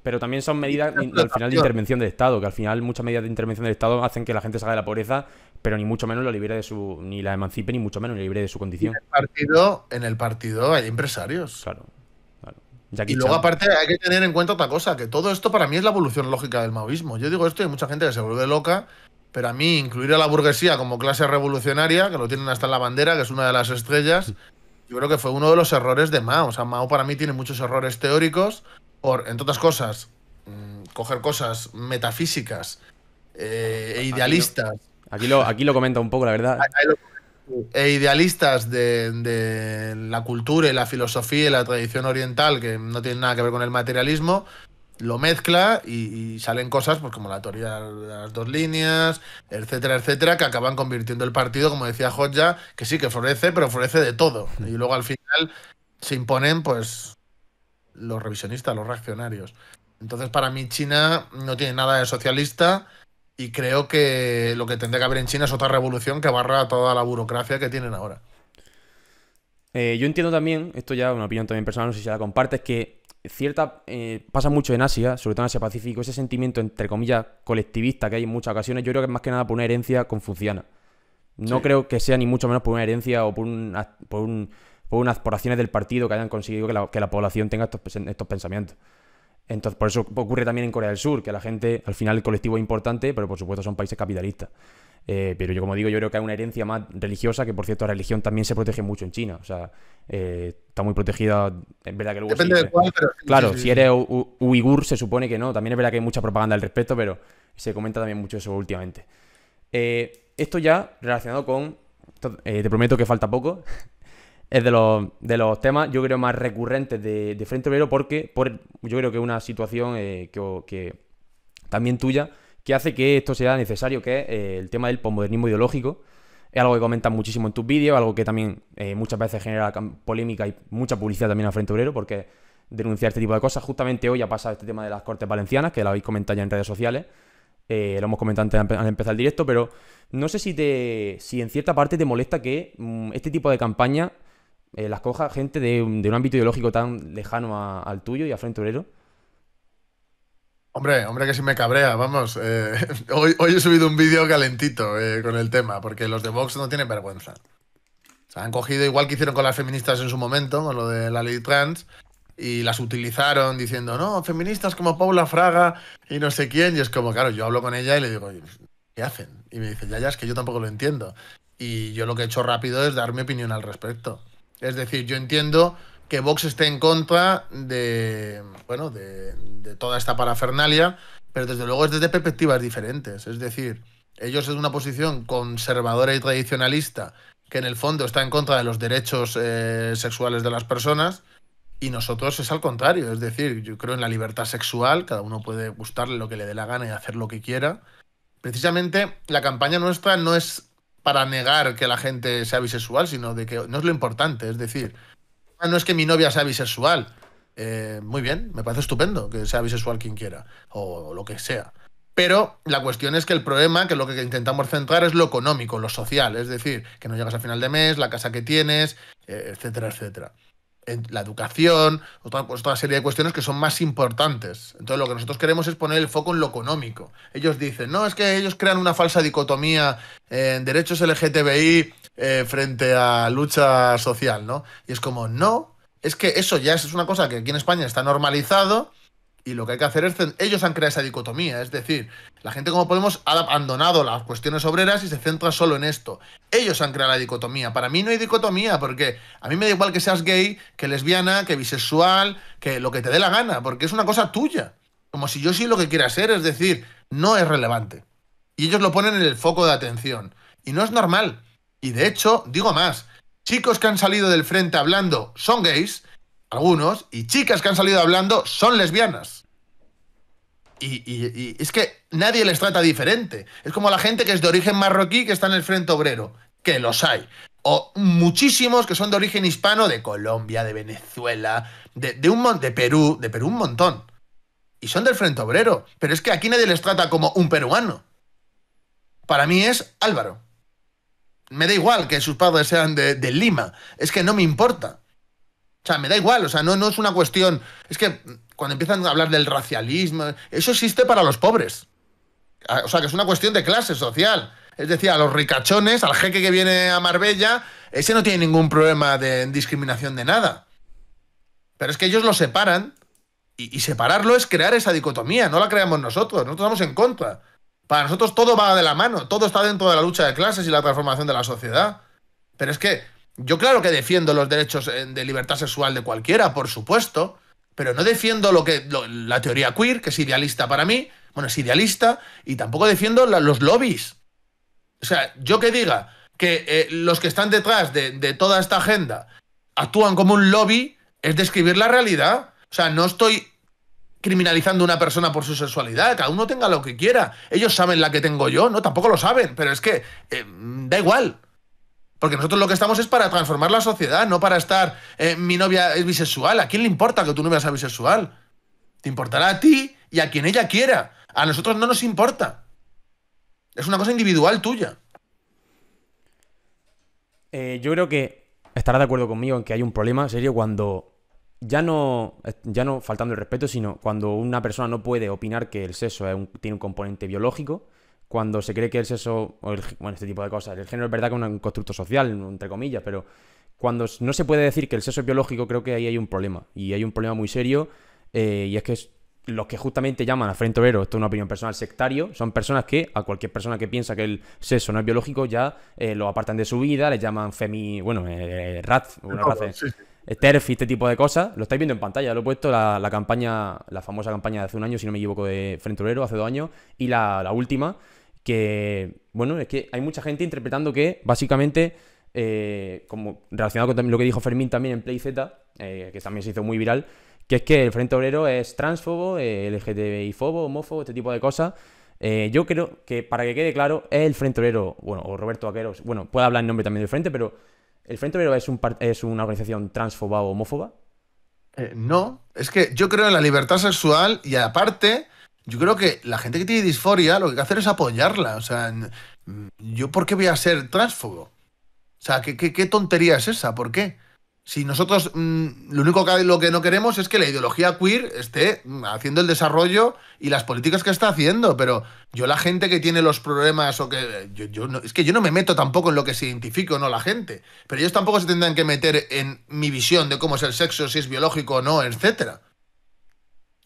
Pero también son medidas al final de intervención del Estado, que al final muchas medidas de intervención del Estado hacen que la gente salga de la pobreza, pero ni mucho menos la libere de su, ni la emancipe, ni mucho menos la libre de su condición. En el partido, en el partido hay empresarios. Claro. claro. y luego, aparte, hay que tener en cuenta otra cosa, que todo esto para mí es la evolución lógica del maoísmo. Yo digo esto y hay mucha gente que se vuelve loca, pero a mí incluir a la burguesía como clase revolucionaria, que lo tienen hasta en la bandera, que es una de las estrellas, yo creo que fue uno de los errores de Mao. O sea, Mao para mí tiene muchos errores teóricos, por, entre otras cosas, mm, coger cosas metafísicas eh, e idealistas. Aquí lo, aquí lo, comenta un poco, la verdad. E idealistas de, la cultura y la filosofía y la tradición oriental, que no tienen nada que ver con el materialismo, lo mezcla y, salen cosas pues, como la teoría de las dos líneas, etcétera, etcétera, que acaban convirtiendo el partido, como decía Hodja, que sí, que florece, pero florece de todo. Hmm. Y luego al final se imponen, pues, los revisionistas, los reaccionarios. Entonces, para mí, China no tiene nada de socialista y creo que lo que tendría que haber en China es otra revolución que barra toda la burocracia que tienen ahora. Eh, yo entiendo también, esto ya una opinión también personal, no sé si la compartes, que cierta eh, pasa mucho en Asia, sobre todo en Asia Pacífico, ese sentimiento, entre comillas, colectivista que hay en muchas ocasiones, yo creo que es más que nada por una herencia confuciana. No creo que sea ni mucho menos por una herencia o por un, por un por unas por acciones del partido que hayan conseguido que la, población tenga estos, pensamientos. Entonces, por eso ocurre también en Corea del Sur, que la gente, al final el colectivo es importante, pero por supuesto son países capitalistas. Eh, pero yo, como digo, yo creo que hay una herencia más religiosa, que por cierto, la religión también se protege mucho en China. O sea, eh, está muy protegida. Es verdad que luego. Depende pero... Claro, si eres uigur, se supone que no. También es verdad que hay mucha propaganda al respecto, pero se comenta también mucho eso últimamente. Eh, esto ya relacionado con. Te prometo que falta poco. es de los, de los temas, yo creo, más recurrentes de, Frente Obrero porque yo creo que es una situación eh, que, también tuya que hace que esto sea necesario, que es eh, el tema del posmodernismo ideológico. Es algo que comentas muchísimo en tus vídeos, algo que también eh, muchas veces genera polémica y mucha publicidad también al Frente Obrero porque denunciar este tipo de cosas. Justamente hoy ha pasado este tema de las Cortes Valencianas, que lo habéis comentado ya en redes sociales. lo hemos comentado antes al empezar el directo, pero no sé si te. si en cierta parte te molesta que mm, este tipo de campaña eh, las coja gente de, un ámbito ideológico tan lejano al tuyo y a Frente Obrero? Hombre, hombre que sí me cabrea, vamos. Eh, hoy, he subido un vídeo calentito eh, con el tema, porque los de Vox no tienen vergüenza. O sea, han cogido igual que hicieron con las feministas en su momento, con lo de la ley trans, y las utilizaron diciendo, no, feministas como Paula Fraga y no sé quién, y es como, claro, yo hablo con ella y le digo, ¿qué hacen? Y me dice, ya, ya, es que yo tampoco lo entiendo. Y yo lo que he hecho rápido es dar mi opinión al respecto. Es decir, yo entiendo que Vox esté en contra de, bueno, de, de toda esta parafernalia, pero desde luego es desde perspectivas diferentes. Es decir, ellos es una posición conservadora y tradicionalista que en el fondo está en contra de los derechos eh, sexuales de las personas y nosotros es al contrario. Es decir, yo creo en la libertad sexual, cada uno puede gustarle lo que le dé la gana y hacer lo que quiera. Precisamente la campaña nuestra no es para negar que la gente sea bisexual, sino de que no es lo importante. Es decir, ah, no es que mi novia sea bisexual. Eh, muy bien, me parece estupendo que sea bisexual quien quiera, o lo que sea. Pero la cuestión es que el problema, que lo que intentamos centrar es lo económico, lo social, es decir, que no llegas al final de mes, la casa que tienes, eh, etcétera, etcétera la educación, pues, otra, serie de cuestiones que son más importantes. Entonces lo que nosotros queremos es poner el foco en lo económico. Ellos dicen, no, es que ellos crean una falsa dicotomía en derechos LGTBI eh, frente a lucha social, ¿no? Y es como, no, es que eso ya es una cosa que aquí en España está normalizado y lo que hay que hacer es. Ellos han creado esa dicotomía, es decir, la gente como Podemos ha abandonado las cuestiones obreras y se centra solo en esto. Ellos han creado la dicotomía. Para mí no hay dicotomía, porque a mí me da igual que seas gay, que lesbiana, que bisexual, que lo que te dé la gana, porque es una cosa tuya. Como si yo sí lo que quiera ser, es decir, no es relevante. Y ellos lo ponen en el foco de atención. Y no es normal. Y de hecho, digo más, chicos que han salido del frente hablando son gays, algunos, y chicas que han salido hablando son lesbianas. Y, es que nadie les trata diferente. Es como la gente que es de origen marroquí que está en el frente obrero, que los hay. O muchísimos que son de origen hispano de Colombia, de Venezuela, de, de Perú, de Perú un montón. Y son del frente obrero. Pero es que aquí nadie les trata como un peruano. Para mí es Álvaro. Me da igual que sus padres sean de Lima. Es que no me importa. O sea, me da igual, o sea, no, no es una cuestión. Es que cuando empiezan a hablar del racialismo, eso existe para los pobres. Ah, o sea, que es una cuestión de clase social. Es decir, a los ricachones, al jeque que viene a Marbella, ese no tiene ningún problema de discriminación de nada. Pero es que ellos lo separan. Y, y separarlo es crear esa dicotomía, no la creamos nosotros, nosotros estamos en contra. Para nosotros todo va de la mano, todo está dentro de la lucha de clases y la transformación de la sociedad. Pero es que yo claro que defiendo los derechos eh, de libertad sexual de cualquiera, por supuesto, pero no defiendo lo que la teoría queer, que es idealista para mí, bueno, es idealista, y tampoco defiendo los lobbies. O sea, yo que diga que eh, los que están detrás de, toda esta agenda actúan como un lobby es describir la realidad. O sea, no estoy criminalizando a una persona por su sexualidad, cada uno tenga lo que quiera. Ellos saben la que tengo yo, no, tampoco lo saben, pero es que eh, da igual. Porque nosotros lo que estamos es para transformar la sociedad, no para estar, eh, mi novia es bisexual. ¿A quién le importa que tu novia sea bisexual? Te importará a ti y a quien ella quiera. A nosotros no nos importa. Es una cosa individual tuya. Eh, yo creo que estará de acuerdo conmigo en que hay un problema serio cuando ya no, ya no faltando el respeto, sino cuando una persona no puede opinar que el sexo tiene un componente biológico cuando se cree que el sexo, bueno, este tipo de cosas, el género es verdad que es un constructo social, entre comillas, pero cuando no se puede decir que el sexo es biológico, creo que ahí hay un problema. Y hay un problema muy serio, eh, y es que los que justamente llaman a Frente Obrero, esto es una opinión personal, sectario, son personas que a cualquier persona que piensa que el sexo no es biológico ya eh, lo apartan de su vida, les llaman femi, bueno, eh, eh rat, una raza, este tipo de cosas. Lo estáis viendo en pantalla, lo he puesto, la, campaña, la famosa campaña de hace un año, si no me equivoco, de Frente Obrero, hace dos años, y la última, que, bueno, es que hay mucha gente interpretando que básicamente, eh, como relacionado con lo que dijo Fermín también en Play eh, que también se hizo muy viral, que es que el Frente Obrero es transfobo, eh, LGTBI-fobo, homófobo, este tipo de cosas. Eh, yo creo que, para que quede claro, es el Frente Obrero, bueno, o Roberto Vaqueros, bueno, puede hablar en nombre también del Frente, pero ¿el Frente Obrero es, un es una organización transfoba o homófoba? no, es que yo creo en la libertad sexual y aparte yo creo que la gente que tiene disforia lo que hay que hacer es apoyarla. O sea, ¿yo por qué voy a ser transfobo? O sea, ¿qué, tontería es esa? ¿Por qué? Si nosotros mm, lo único que, no queremos es que la ideología queer esté mm, haciendo el desarrollo y las políticas que está haciendo, pero yo la gente que tiene los problemas o que... Yo, es que yo no me meto tampoco en lo que se identifica o no la gente, pero ellos tampoco se tendrán que meter en mi visión de cómo es el sexo, si es biológico o no, etcétera.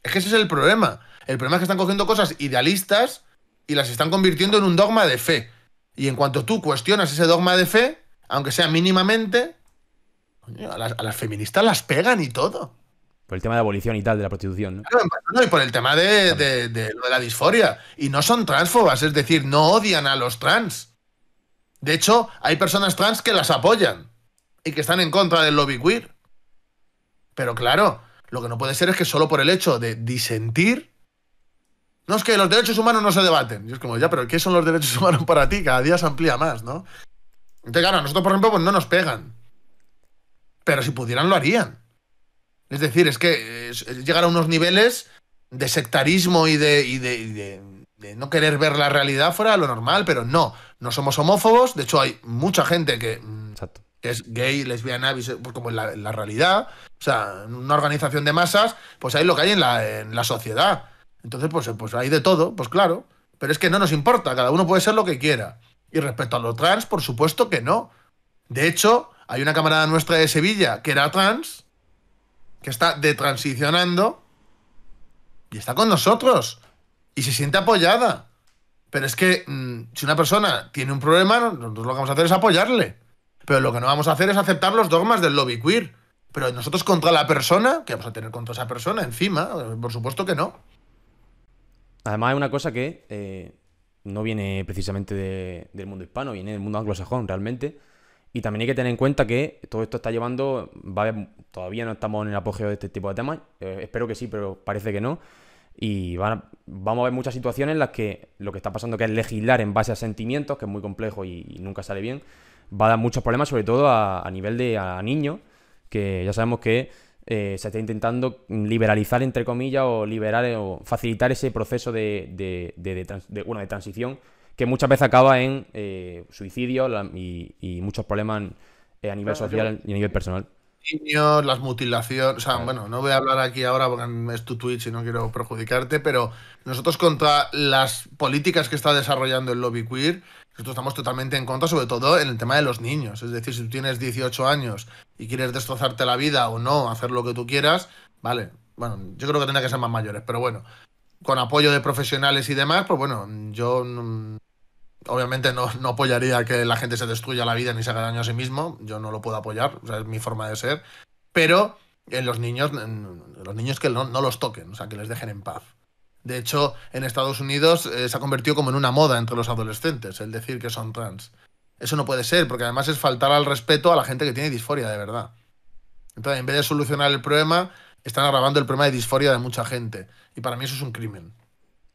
Es que ese es el problema. El problema es que están cogiendo cosas idealistas y las están convirtiendo en un dogma de fe. Y en cuanto tú cuestionas ese dogma de fe, aunque sea mínimamente, a las, feministas las pegan y todo. Por el tema de abolición y tal, de la prostitución. ¿no? y por el tema de, lo de la disforia. Y no son transfobas, es decir, no odian a los trans. De hecho, hay personas trans que las apoyan y que están en contra del lobby queer. Pero claro, lo que no puede ser es que solo por el hecho de disentir no es que los derechos humanos no se debaten. Y es como, ya, pero ¿qué son los derechos humanos para ti? Cada día se amplía más, ¿no? Entonces, claro, a nosotros, por ejemplo, pues no nos pegan. Pero si pudieran, lo harían. Es decir, es que llegar a unos niveles de sectarismo y de, no querer ver la realidad fuera de lo normal, pero no, no somos homófobos. De hecho, hay mucha gente que, mm, es gay, lesbiana, pues como en la, realidad. O sea, una organización de masas, pues ahí lo que hay en la, en la sociedad. Entonces, pues, pues hay de todo, pues claro. Pero es que no nos importa, cada uno puede ser lo que quiera. Y respecto a lo trans, por supuesto que no. De hecho, hay una camarada nuestra de Sevilla que era trans, que está de transicionando y está con nosotros y se siente apoyada. Pero es que mm, si una persona tiene un problema, nosotros lo que vamos a hacer es apoyarle. Pero lo que no vamos a hacer es aceptar los dogmas del lobby queer. Pero nosotros contra la persona, que vamos a tener contra esa persona encima, por supuesto que no. Además, es una cosa que eh, no viene precisamente del mundo hispano, viene del mundo anglosajón realmente. Y también hay que tener en cuenta que todo esto está llevando. todavía no estamos en el apogeo de este tipo de temas. Eh, espero que sí, pero parece que no. Y vamos a ver muchas situaciones en las que lo que está pasando, que es legislar en base a sentimientos, que es muy complejo y, nunca sale bien, va a dar muchos problemas, sobre todo a, nivel de niños, que ya sabemos que eh, se está intentando liberalizar, entre comillas, o liberar eh, o facilitar ese proceso de, de, de, transición que muchas veces acaba en eh, suicidio y, muchos problemas a nivel social y a nivel personal. Niños, las mutilaciones, o sea, bueno, no voy a hablar aquí ahora porque es tu Twitch y no quiero perjudicarte, pero nosotros contra las políticas que está desarrollando el lobby queer, esto estamos totalmente en contra, sobre todo en el tema de los niños. Es decir, si tú tienes 18 años y quieres destrozarte la vida o no, hacer lo que tú quieras, vale. Bueno, yo creo que tendría que ser más mayores, pero bueno. Con apoyo de profesionales y demás, pues bueno, yo mm, obviamente no, apoyaría que la gente se destruya la vida ni se haga daño a sí mismo. Yo no lo puedo apoyar, o sea, es mi forma de ser. Pero en los niños, los niños que no los toquen, o sea, que les dejen en paz. De hecho, en Estados Unidos eh, se ha convertido como en una moda entre los adolescentes el decir que son trans. Eso no puede ser, porque además es faltar al respeto a la gente que tiene disforia de verdad. Entonces, en vez de solucionar el problema, están agravando el problema de disforia de mucha gente. Y para mí eso es un crimen.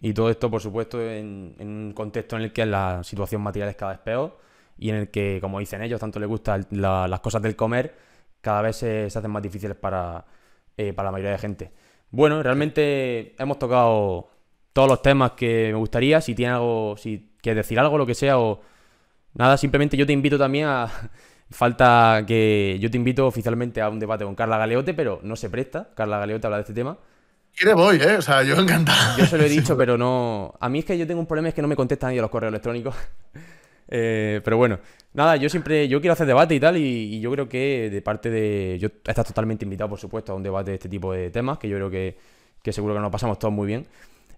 Y todo esto, por supuesto, en, un contexto en el que la situación material es cada vez peor y en el que, como dicen ellos, tanto les gustan las cosas del comer, cada vez se, hacen más difíciles para, eh, para la mayoría de gente. Bueno, realmente hemos tocado todos los temas que me gustaría. Si tiene algo, si quieres decir algo, lo que sea, o nada, simplemente yo te invito también a. Falta que yo te invito oficialmente a un debate con Carla Galeote, pero no se presta. Carla Galeote habla de este tema. Quiere voy, ¿eh? O sea, yo encantado. Yo se lo he dicho, pero no. A mí es que yo tengo un problema, es que no me contestan a los correos electrónicos. Eh, pero bueno, nada, yo siempre, yo quiero hacer debate y tal, y, yo creo que de parte de... Yo, estás totalmente invitado, por supuesto, a un debate de este tipo de temas, que yo creo que, seguro que nos pasamos todos muy bien.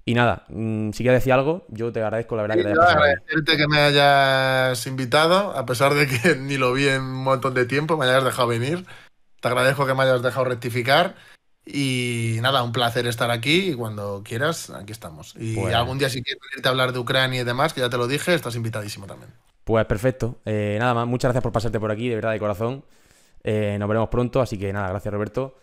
Y nada, mm, si quieres decir algo, yo te agradezco la verdad que te hayas agradecerte que me hayas invitado, a pesar de que ni lo vi en un montón de tiempo, me hayas dejado venir. Te agradezco que me hayas dejado rectificar. Y nada, un placer estar aquí y cuando quieras, aquí estamos. Y pues- algún día si quieres venirte a hablar de Ucrania y demás, que ya te lo dije, estás invitadísimo también. Pues perfecto. Eh, nada más, muchas gracias por pasarte por aquí, de verdad, de corazón. Eh, nos veremos pronto, así que nada, gracias Roberto.